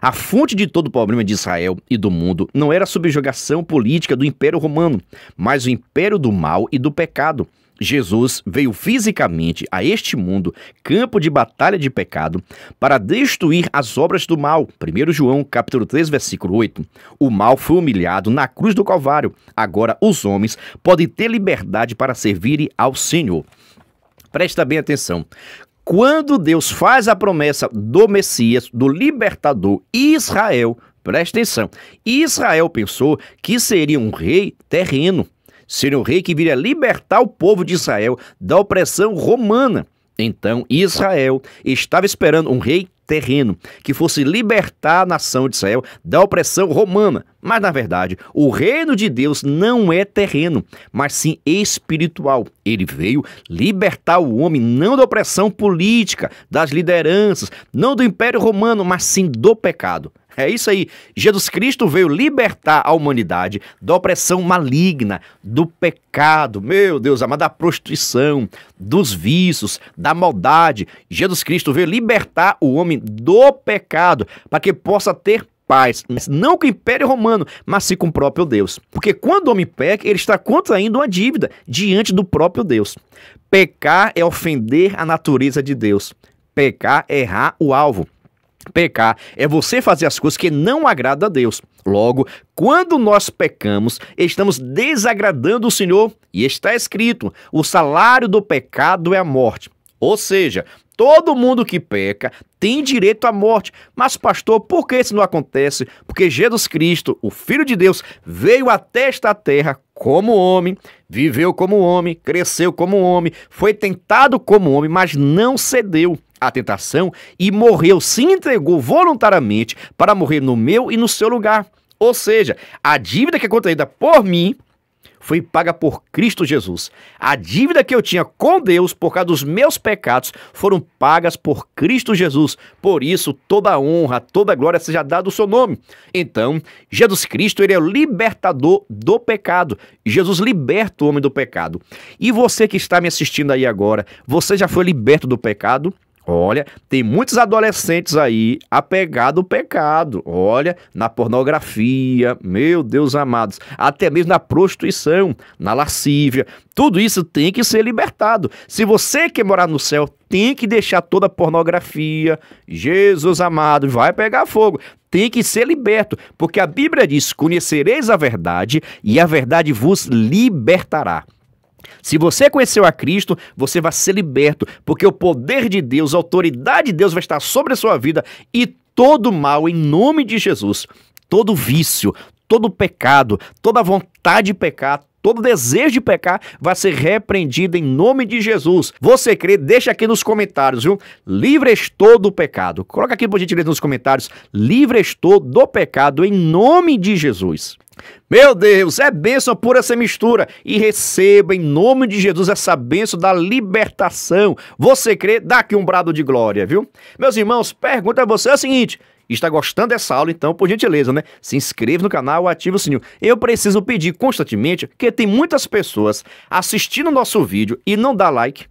A fonte de todo o problema de Israel e do mundo não era a subjugação política do Império Romano, mas o império do mal e do pecado. Jesus veio fisicamente a este mundo, campo de batalha de pecado, para destruir as obras do mal. 1 João, capítulo 3, versículo 8. O mal foi humilhado na cruz do Calvário. Agora os homens podem ter liberdade para servirem ao Senhor. Presta bem atenção quando Deus faz a promessa do Messias, do libertador Israel, presta atenção, Israel pensou que seria um rei terreno seria o rei que viria libertar o povo de Israel da opressão romana. Então Israel estava esperando um rei terreno que fosse libertar a nação de Israel da opressão romana. Mas na verdade, o reino de Deus não é terreno, mas sim espiritual. Ele veio libertar o homem não da opressão política, das lideranças, não do império romano, mas sim do pecado. É isso aí. Jesus Cristo veio libertar a humanidade da opressão maligna, do pecado, meu Deus amado, da prostituição, dos vícios, da maldade. Jesus Cristo veio libertar o homem do pecado para que possa ter paz, não com o Império Romano, mas sim com o próprio Deus. Porque quando o homem peca, ele está contraindo uma dívida diante do próprio Deus. Pecar é ofender a natureza de Deus. Pecar é errar o alvo. Pecar é você fazer as coisas que não agrada a Deus. Logo, quando nós pecamos, estamos desagradando o Senhor, e está escrito: o salário do pecado é a morte. Ou seja, todo mundo que peca tem direito à morte. Mas, pastor, por que isso não acontece? Porque Jesus Cristo, o Filho de Deus, veio até esta terra como homem, viveu como homem, cresceu como homem, foi tentado como homem, mas não cedeu a tentação e morreu, se entregou voluntariamente para morrer no meu e no seu lugar. Ou seja, a dívida que é contraída por mim foi paga por Cristo Jesus. A dívida que eu tinha com Deus por causa dos meus pecados foram pagas por Cristo Jesus. Por isso, toda honra, toda glória seja dada o seu nome. Então, Jesus Cristo, ele é o libertador do pecado. Jesus liberta o homem do pecado. E você que está me assistindo aí agora, você já foi liberto do pecado? Olha, tem muitos adolescentes aí apegados ao pecado. Olha, na pornografia, meu Deus amados, até mesmo na prostituição, na lascívia. Tudo isso tem que ser libertado. Se você quer morar no céu, tem que deixar toda a pornografia. Jesus amado, vai pegar fogo. Tem que ser liberto, porque a Bíblia diz: Conhecereis a verdade e a verdade vos libertará. Se você conheceu a Cristo, você vai ser liberto, porque o poder de Deus, a autoridade de Deus vai estar sobre a sua vida e todo mal, em nome de Jesus, todo vício, todo pecado, toda vontade de pecar, todo desejo de pecar vai ser repreendido em nome de Jesus. Você crê? Deixa aqui nos comentários, viu? Livre estou do pecado. Coloca aqui por ler nos comentários. Livre estou do pecado em nome de Jesus. Meu Deus, é bênção pura essa mistura. E receba em nome de Jesus essa bênção da libertação. Você crê? Dá aqui um brado de glória, viu? Meus irmãos, pergunta a você é o seguinte. Está gostando dessa aula? Então, por gentileza, né? Se inscreva no canal, ative o sininho. Eu preciso pedir constantemente que tem muitas pessoas assistindo o nosso vídeo e não dá like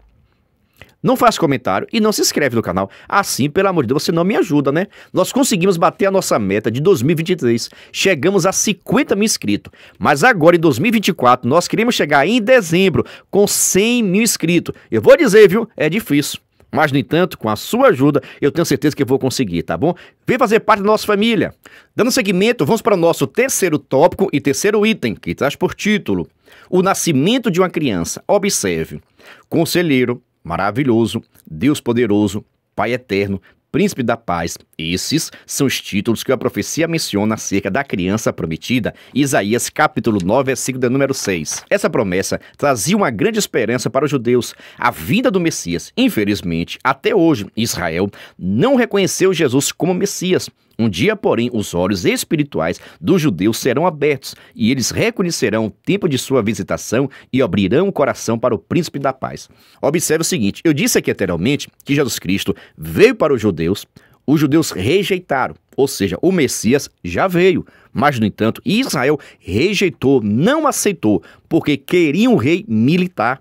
não faz comentário e não se inscreve no canal. Assim, pelo amor de Deus, você não me ajuda, né? Nós conseguimos bater a nossa meta de 2023. Chegamos a 50 mil inscritos. Mas agora, em 2024, nós queremos chegar em dezembro com 100 mil inscritos. Eu vou dizer, viu? É difícil. Mas, no entanto, com a sua ajuda, eu tenho certeza que vou conseguir, tá bom? Vem fazer parte da nossa família. Dando seguimento, vamos para o nosso terceiro tópico e terceiro item, que traz por título: O nascimento de uma criança. Observe. Conselheiro maravilhoso, Deus poderoso, Pai eterno, Príncipe da Paz. Esses são os títulos que a profecia menciona acerca da criança prometida, Isaías capítulo 9, versículo número 6. Essa promessa trazia uma grande esperança para os judeus, a vinda do Messias. Infelizmente, até hoje, Israel não reconheceu Jesus como Messias. Um dia, porém, os olhos espirituais dos judeus serão abertos e eles reconhecerão o tempo de sua visitação e abrirão o coração para o príncipe da paz. Observe o seguinte: eu disse aqui anteriormente que Jesus Cristo veio para os judeus, os judeus rejeitaram, ou seja, o Messias já veio. Mas, no entanto, Israel rejeitou, não aceitou, porque queria um rei militar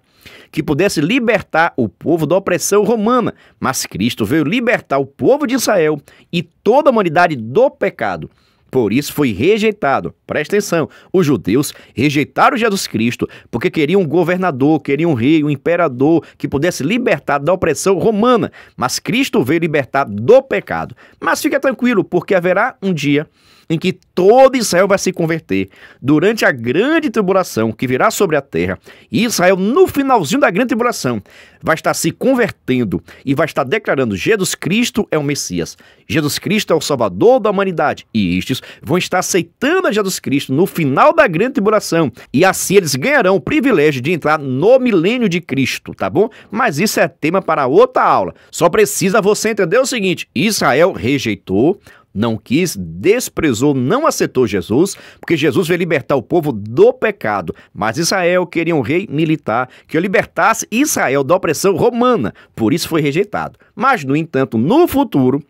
que pudesse libertar o povo da opressão romana, mas Cristo veio libertar o povo de Israel e toda a humanidade do pecado. Por isso foi rejeitado. Presta atenção: os judeus rejeitaram Jesus Cristo porque queriam um governador, queriam um rei, um imperador que pudesse libertar da opressão romana. Mas Cristo veio libertar do pecado. Mas fica tranquilo, porque haverá um dia em que todo Israel vai se converter durante a grande tribulação que virá sobre a terra. E Israel, no finalzinho da grande tribulação, vai estar se convertendo e vai estar declarando: Jesus Cristo é o Messias, Jesus Cristo é o Salvador da humanidade. E estes vão estar aceitando a Jesus Cristo no final da grande tribulação. E assim eles ganharão o privilégio de entrar no milênio de Cristo, tá bom? Mas isso é tema para outra aula. Só precisa você entender o seguinte: Israel rejeitou não quis, desprezou, não aceitou Jesus, porque Jesus veio libertar o povo do pecado. Mas Israel queria um rei militar que o libertasse Israel da opressão romana, por isso foi rejeitado. Mas, no entanto, no futuro,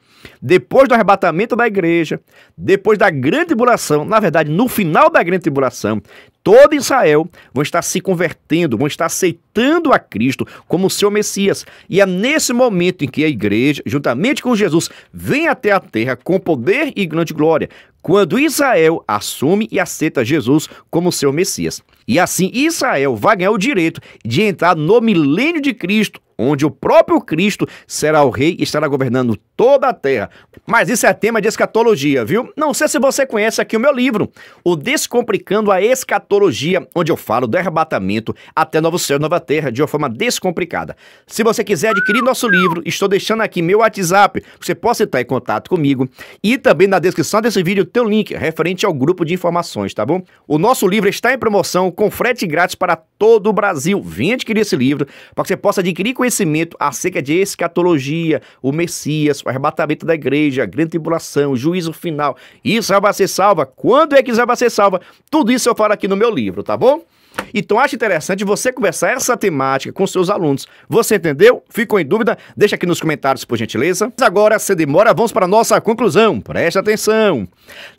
depois do arrebatamento da igreja, depois da grande tribulação, na verdade, no final da grande tribulação, todo Israel vão estar se convertendo, vão estar aceitando a Cristo como seu Messias. E é nesse momento em que a igreja, juntamente com Jesus, vem até a terra com poder e grande glória, quando Israel assume e aceita Jesus como seu Messias. E assim Israel vai ganhar o direito de entrar no milênio de Cristo, onde o próprio Cristo será o rei e estará governando toda a terra. Mas isso é tema de escatologia, viu? Não sei se você conhece aqui o meu livro, O Descomplicando a Escatologia, onde eu falo do arrebatamento até novo céu e nova terra de uma forma descomplicada. Se você quiser adquirir nosso livro, estou deixando aqui meu WhatsApp, você pode entrar em contato comigo e também na descrição desse vídeo tem o link referente ao grupo de informações, tá bom? O nosso livro está em promoção com frete grátis para todo o Brasil. Venha adquirir esse livro para que você possa adquirir conhecimento acerca de escatologia, o Messias, o arrebatamento da igreja, a grande tribulação, o juízo final. Israel vai ser salva. Quando é que Israel vai ser salva? Tudo isso eu falo aqui no meu livro, tá bom? Então acho interessante você conversar essa temática com seus alunos. Você entendeu? Ficou em dúvida? Deixa aqui nos comentários, por gentileza. Mas agora, sem demora, vamos para a nossa conclusão. Preste atenção.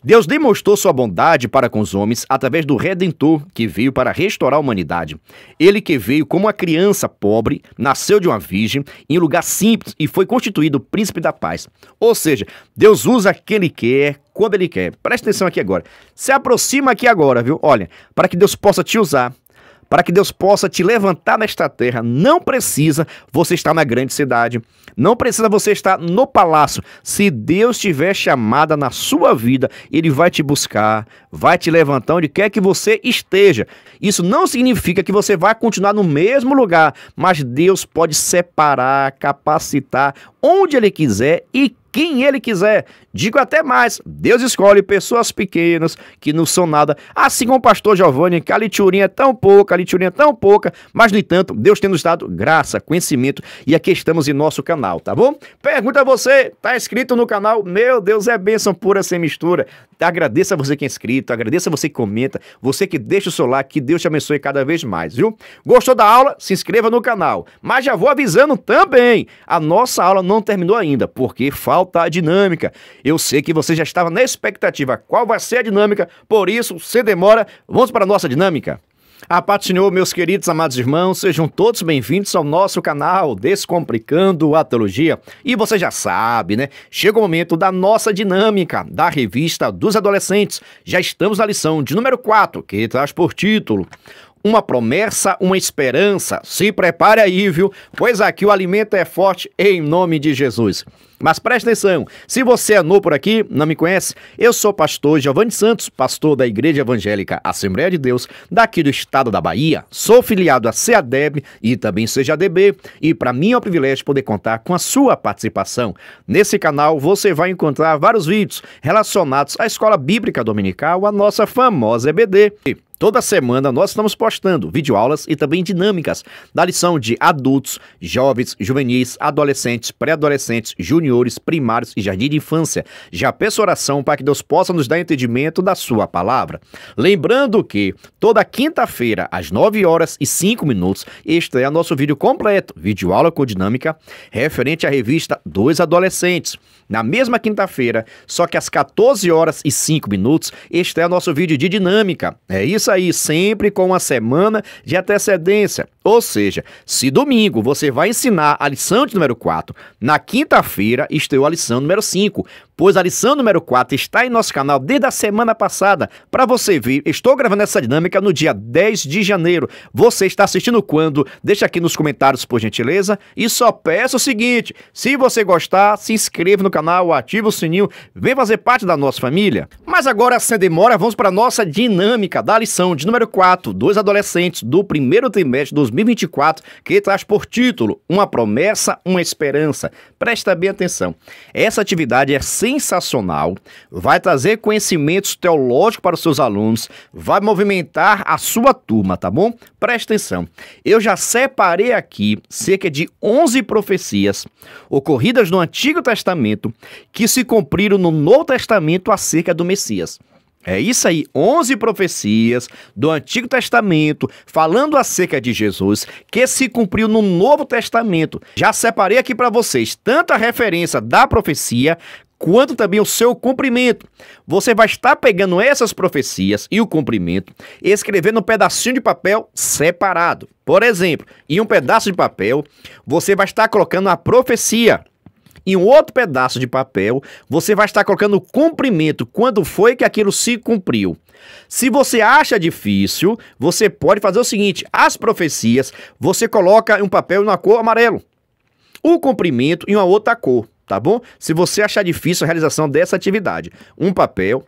Deus demonstrou sua bondade para com os homens através do Redentor que veio para restaurar a humanidade. Ele que veio como uma criança pobre, nasceu de uma virgem, em um lugar simples e foi constituído príncipe da paz. Ou seja, Deus usa quem ele quer, quando Ele quer. Presta atenção aqui agora. Se aproxima aqui agora, viu? Olha, para que Deus possa te usar, para que Deus possa te levantar nesta terra. Não precisa você estar na grande cidade, não precisa você estar no palácio. Se Deus tiver chamada na sua vida, Ele vai te buscar, vai te levantar onde quer que você esteja. Isso não significa que você vai continuar no mesmo lugar, mas Deus pode separar, capacitar onde Ele quiser e quem ele quiser. Digo até mais, Deus escolhe pessoas pequenas que não são nada. Assim como o pastor Giovanni, que a liturinha é tão pouca, a liturinha é tão pouca, mas no entanto, Deus tem nos dado graça, conhecimento e aqui estamos em nosso canal, tá bom? Pergunta a você, tá inscrito no canal? Meu Deus, é bênção pura sem mistura. Agradeça a você que é inscrito, agradeça a você que comenta, você que deixa o seu like, que Deus te abençoe cada vez mais, viu? Gostou da aula? Se inscreva no canal. Mas já vou avisando também, a nossa aula não terminou ainda, porque falta qual a dinâmica. Eu sei que você já estava na expectativa qual vai ser a dinâmica, por isso, sem demora, vamos para a nossa dinâmica. A ah, paz Senhor, meus queridos amados irmãos, sejam todos bem-vindos ao nosso canal Descomplicando a Teologia. E você já sabe, né? Chega o momento da nossa dinâmica da revista dos adolescentes. Já estamos na lição de número 4, que traz por título uma promessa, uma esperança. Se prepare aí, viu? Pois aqui o alimento é forte em nome de Jesus. Mas preste atenção, se você é novo por aqui, não me conhece, eu sou o pastor Giovanni Santos, pastor da Igreja Evangélica Assembleia de Deus, daqui do estado da Bahia. Sou filiado à CADEB e também DB. e para mim é um privilégio poder contar com a sua participação. Nesse canal você vai encontrar vários vídeos relacionados à Escola Bíblica Dominical, a nossa famosa EBD. Toda semana nós estamos postando videoaulas e também dinâmicas da lição de adultos, jovens, juvenis, adolescentes, pré-adolescentes, juniores, primários e jardim de infância. Já peço oração para que Deus possa nos dar entendimento da sua palavra. Lembrando que toda quinta-feira, às 9 horas e 5 minutos, este é o nosso vídeo completo, videoaula com dinâmica, referente à revista Dois Adolescentes. Na mesma quinta-feira, só que às 14 horas e 5 minutos, este é o nosso vídeo de dinâmica. É isso aí sempre com uma semana de antecedência. Ou seja, se domingo você vai ensinar a lição de número 4, na quinta-feira estreou a lição número 5, pois a lição número 4 está em nosso canal desde a semana passada. Para você ver, estou gravando essa dinâmica no dia 10 de janeiro. Você está assistindo quando? Deixa aqui nos comentários, por gentileza. E só peço o seguinte: se você gostar, se inscreva no canal, ativa o sininho, vem fazer parte da nossa família. Mas agora, sem demora, vamos para a nossa dinâmica da lição de número 4, dois adolescentes do primeiro trimestre dos 2024, que traz por título Uma Promessa, uma Esperança. Presta bem atenção. Essa atividade é sensacional, vai trazer conhecimentos teológicos para os seus alunos, vai movimentar a sua turma, tá bom? Presta atenção. Eu já separei aqui cerca de 11 profecias ocorridas no Antigo Testamento que se cumpriram no Novo Testamento acerca do Messias. É isso aí, 11 profecias do Antigo Testamento falando acerca de Jesus que se cumpriu no Novo Testamento. Já separei aqui para vocês tanta referência da profecia quanto também o seu cumprimento. Você vai estar pegando essas profecias e o cumprimento, escrevendo um pedacinho de papel separado. Por exemplo, em um pedaço de papel, você vai estar colocando a profecia em um outro pedaço de papel, você vai estar colocando o cumprimento, quando foi que aquilo se cumpriu. Se você acha difícil, você pode fazer o seguinte: as profecias você coloca em um papel na cor amarelo, o cumprimento em uma outra cor, tá bom? Se você achar difícil a realização dessa atividade, um papel.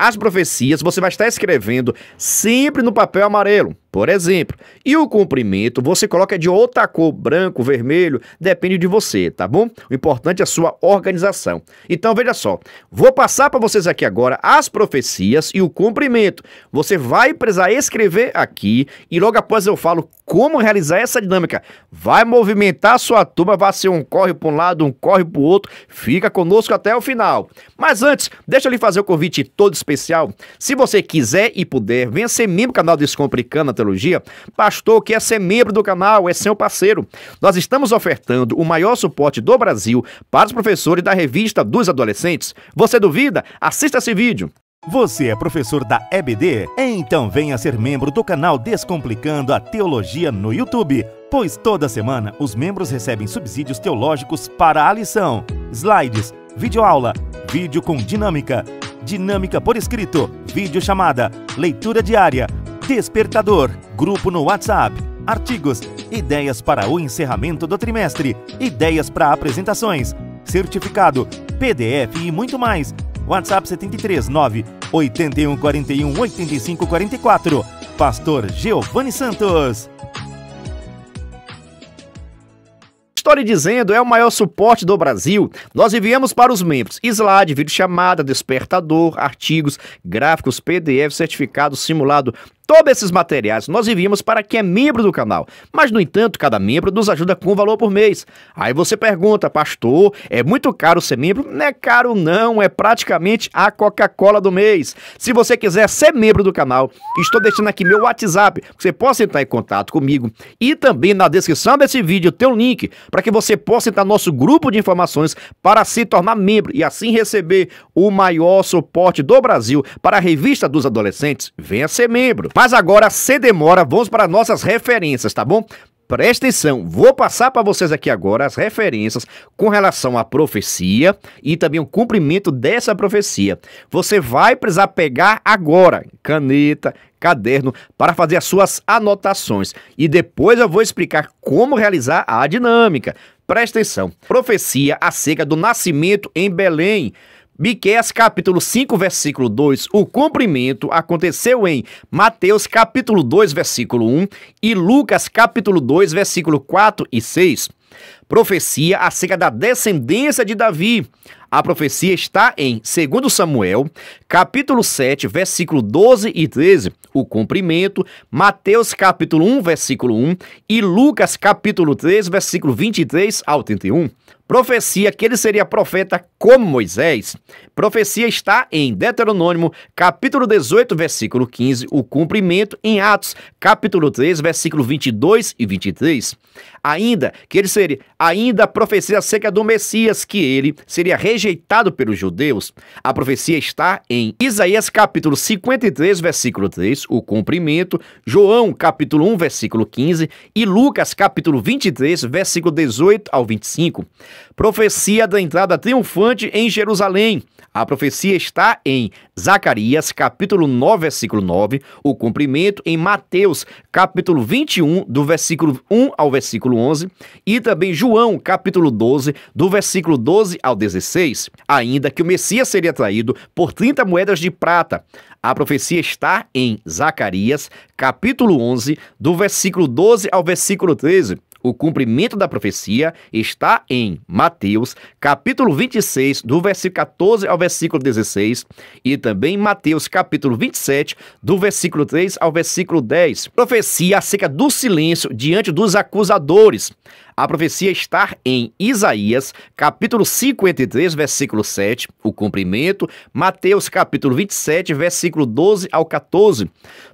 As profecias você vai estar escrevendo sempre no papel amarelo. Por exemplo. E o comprimento você coloca de outra cor, branco, vermelho, depende de você, tá bom? O importante é a sua organização. Então veja só, vou passar para vocês aqui agora as profecias e o comprimento. Você vai precisar escrever aqui e logo após eu falo como realizar essa dinâmica. Vai movimentar a sua turma, vai ser um corre para um lado, um corre para o outro. Fica conosco até o final. Mas antes, deixa eu lhe fazer o um convite todo especial. Se você quiser e puder, venha ser membro do canal Descomplicando Teologia, pastor que é ser membro do canal, é seu parceiro. Nós estamos ofertando o maior suporte do Brasil para os professores da revista dos adolescentes. Você duvida? Assista esse vídeo. Você é professor da EBD? Então venha ser membro do canal Descomplicando a Teologia no YouTube, pois toda semana os membros recebem subsídios teológicos para a lição, slides, videoaula, vídeo com dinâmica, dinâmica por escrito, vídeo chamada, leitura diária, Despertador, grupo no WhatsApp, artigos, ideias para o encerramento do trimestre, ideias para apresentações, certificado, PDF e muito mais. WhatsApp 739 8141 8544. Pastor Giovanni Santos. Story dizendo é o maior suporte do Brasil. Nós enviamos para os membros slide, vídeo chamada, despertador, artigos, gráficos, PDF, certificado, simulado Todos esses materiais nós enviamos para quem é membro do canal, mas no entanto, cada membro nos ajuda com um valor por mês. Aí você pergunta, pastor, é muito caro ser membro? Não é caro não, é praticamente a Coca-Cola do mês. Se você quiser ser membro do canal, estou deixando aqui meu WhatsApp, você possa entrar em contato comigo e também na descrição desse vídeo tem um link para que você possa entrar no nosso grupo de informações para se tornar membro e assim receber o maior suporte do Brasil para a revista dos adolescentes. Venha ser membro. Mas agora, sem demora, vamos para nossas referências, tá bom? Presta atenção, vou passar para vocês aqui agora as referências com relação à profecia e também o cumprimento dessa profecia. Você vai precisar pegar agora caneta, caderno para fazer as suas anotações e depois eu vou explicar como realizar a dinâmica. Presta atenção, profecia acerca do nascimento em Belém. Miqueias capítulo 5, versículo 2, o cumprimento aconteceu em Mateus capítulo 2, versículo 1 e Lucas capítulo 2, versículo 4 e 6 profecia acerca da descendência de Davi. A profecia está em 2 Samuel, capítulo 7, versículo 12 e 13, o cumprimento, Mateus capítulo 1, versículo 1 e Lucas capítulo 3, versículo 23 ao 31. Profecia que ele seria profeta como Moisés. Profecia está em Deuteronômio, capítulo 18, versículo 15, o cumprimento em Atos, capítulo 3, versículo 22 e 23. Ainda que ele seria ainda a profecia acerca do Messias, que ele seria rejeitado pelos judeus. A profecia está em Isaías capítulo 53, versículo 3, o cumprimento, João capítulo 1, versículo 15 e Lucas capítulo 23, versículo 18 ao 25. Profecia da entrada triunfante em Jerusalém. A profecia está em Zacarias, capítulo 9, versículo 9, o cumprimento em Mateus, capítulo 21, do versículo 1 ao versículo 11, e também João, capítulo 12, do versículo 12 ao 16, ainda que o Messias seria traído por 30 moedas de prata. A profecia está em Zacarias, capítulo 11, do versículo 12 ao versículo 13. O cumprimento da profecia está em Mateus, capítulo 26, do versículo 14 ao versículo 16, e também Mateus, capítulo 27, do versículo 3 ao versículo 10. Profecia acerca do silêncio diante dos acusadores. A profecia está em Isaías, capítulo 53, versículo 7, o cumprimento, Mateus, capítulo 27, versículo 12 ao 14.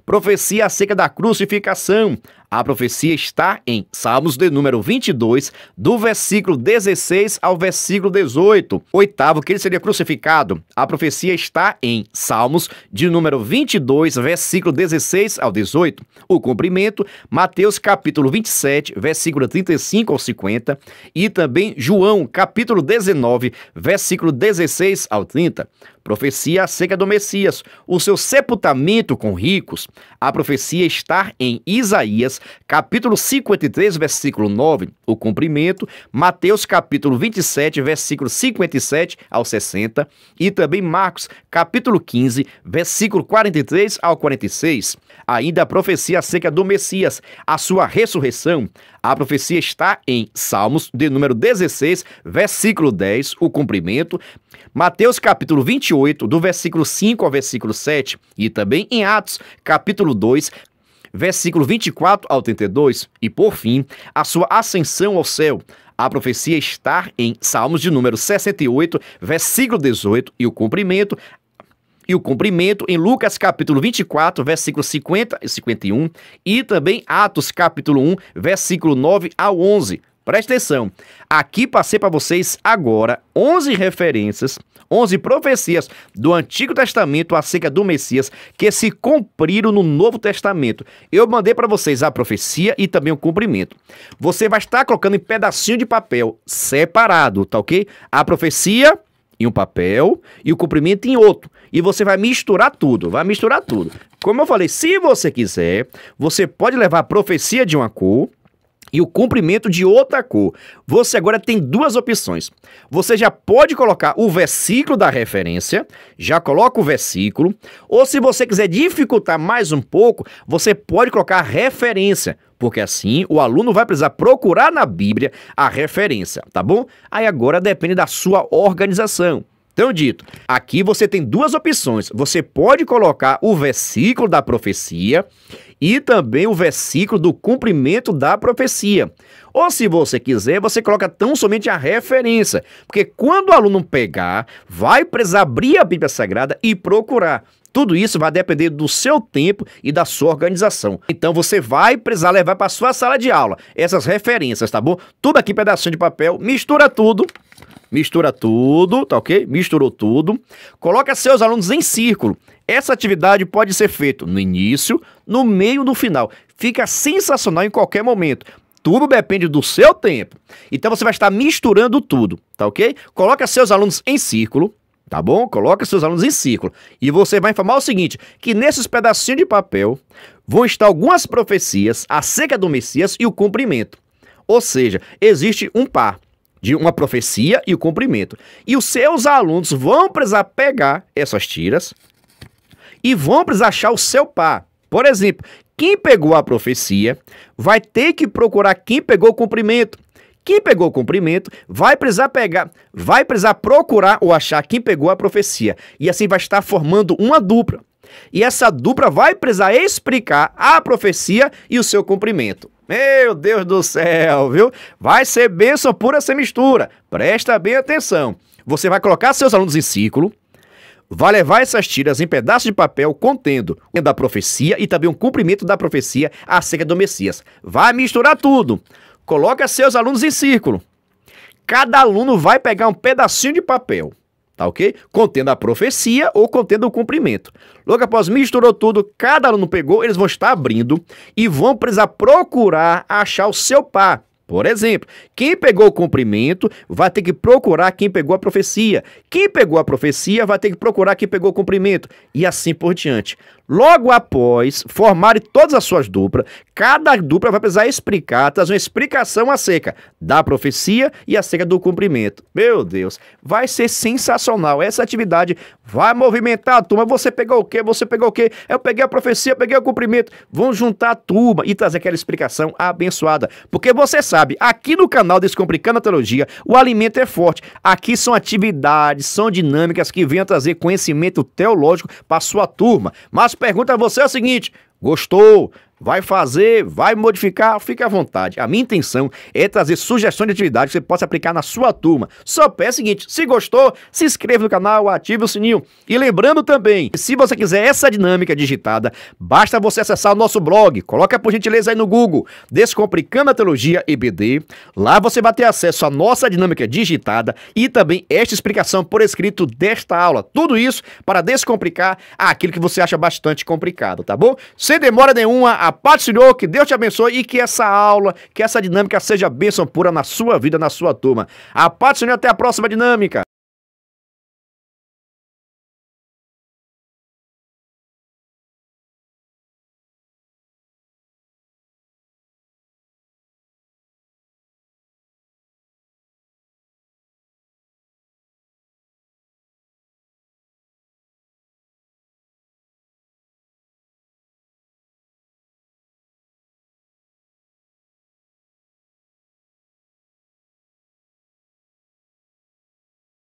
Profecia acerca da crucificação. A profecia está em Salmos de número 22, do versículo 16 ao versículo 18. Oitavo, que ele seria crucificado. A profecia está em Salmos de número 22, versículo 16 ao 18. O cumprimento, Mateus capítulo 27, versículo 35 ao 50, e também João capítulo 19, versículo 16 ao 30 profecia acerca do Messias, o seu sepultamento com ricos. A profecia está em Isaías, capítulo 53, versículo 9, o cumprimento, Mateus, capítulo 27, versículo 57 ao 60, e também Marcos, capítulo 15, versículo 43 ao 46. Ainda a profecia acerca do Messias, a sua ressurreição, a profecia está em Salmos, de número 16, versículo 10, o cumprimento, Mateus capítulo 28, do versículo 5 ao versículo 7, e também em Atos capítulo 2, versículo 24 ao 32, e por fim, a sua ascensão ao céu. A profecia está em Salmos de número 68, versículo 18, e o cumprimento, e o cumprimento em Lucas capítulo 24, versículo 50 e 51 e também Atos capítulo 1, versículo 9 ao 11. Presta atenção. Aqui passei para vocês agora 11 referências, 11 profecias do Antigo Testamento acerca do Messias que se cumpriram no Novo Testamento. Eu mandei para vocês a profecia e também o cumprimento. Você vai estar colocando em pedacinho de papel separado, tá OK? A profecia em um papel e o comprimento em outro. E você vai misturar tudo, vai misturar tudo. Como eu falei, se você quiser, você pode levar a profecia de uma cor e o comprimento de outra cor. Você agora tem duas opções. Você já pode colocar o versículo da referência, já coloca o versículo, ou se você quiser dificultar mais um pouco, você pode colocar a referência, porque assim o aluno vai precisar procurar na Bíblia a referência, tá bom? Aí agora depende da sua organização. Então, dito, aqui você tem duas opções. Você pode colocar o versículo da profecia e também o versículo do cumprimento da profecia. Ou se você quiser, você coloca tão somente a referência, porque quando o aluno pegar, vai precisar abrir a Bíblia Sagrada e procurar. Tudo isso vai depender do seu tempo e da sua organização. Então você vai precisar levar para sua sala de aula essas referências, tá bom? Tudo aqui pedacinho de papel, mistura tudo Mistura tudo, tá ok? Misturou tudo. Coloca seus alunos em círculo. Essa atividade pode ser feita no início, no meio e no final. Fica sensacional em qualquer momento. Tudo depende do seu tempo. Então você vai estar misturando tudo, tá ok? Coloca seus alunos em círculo, tá bom? Coloca seus alunos em círculo. E você vai informar o seguinte, que nesses pedacinhos de papel vão estar algumas profecias acerca do Messias e o cumprimento. Ou seja, existe um par de uma profecia e o cumprimento. E os seus alunos vão precisar pegar essas tiras e vão precisar achar o seu par. Por exemplo, quem pegou a profecia vai ter que procurar quem pegou o cumprimento. Quem pegou o cumprimento vai precisar pegar, vai precisar procurar ou achar quem pegou a profecia. E assim vai estar formando uma dupla. E essa dupla vai precisar explicar a profecia e o seu cumprimento. Meu Deus do céu, viu? Vai ser bênção pura essa mistura. Presta bem atenção. Você vai colocar seus alunos em círculo, vai levar essas tiras em pedaços de papel contendo da profecia e também um cumprimento da profecia acerca do Messias. Vai misturar tudo. Coloca seus alunos em círculo. Cada aluno vai pegar um pedacinho de papel tá ok? Contendo a profecia ou contendo o cumprimento. Logo após misturou tudo, cada aluno pegou, eles vão estar abrindo e vão precisar procurar achar o seu par. Por exemplo, quem pegou o cumprimento vai ter que procurar quem pegou a profecia. Quem pegou a profecia vai ter que procurar quem pegou o cumprimento. E assim por diante. Logo após formarem todas as suas duplas, cada dupla vai precisar explicar, trazer uma explicação acerca da profecia e acerca do cumprimento. Meu Deus, vai ser sensacional. Essa atividade vai movimentar a turma. Você pegou o quê? Você pegou o quê? Eu peguei a profecia, peguei o cumprimento. Vão juntar a turma e trazer aquela explicação abençoada. Porque você sabe, aqui no canal Descomplicando a Teologia, o alimento é forte. Aqui são atividades, são dinâmicas que vêm trazer conhecimento teológico para sua turma. Mas pergunta a você é a seguinte: gostou? vai fazer, vai modificar, fique à vontade. A minha intenção é trazer sugestões de atividade que você possa aplicar na sua turma. Só peço o seguinte: se gostou, se inscreva no canal, ative o sininho. E lembrando também, se você quiser essa dinâmica digitada, basta você acessar o nosso blog. Coloca por gentileza aí no Google, Descomplicando a Teologia EBD. Lá você vai ter acesso à nossa dinâmica digitada e também esta explicação por escrito desta aula. Tudo isso para descomplicar aquilo que você acha bastante complicado, tá bom? Sem demora nenhuma, a paz do Senhor, que Deus te abençoe e que essa aula, que essa dinâmica seja bênção pura na sua vida, na sua turma. A paz do Senhor, até a próxima dinâmica.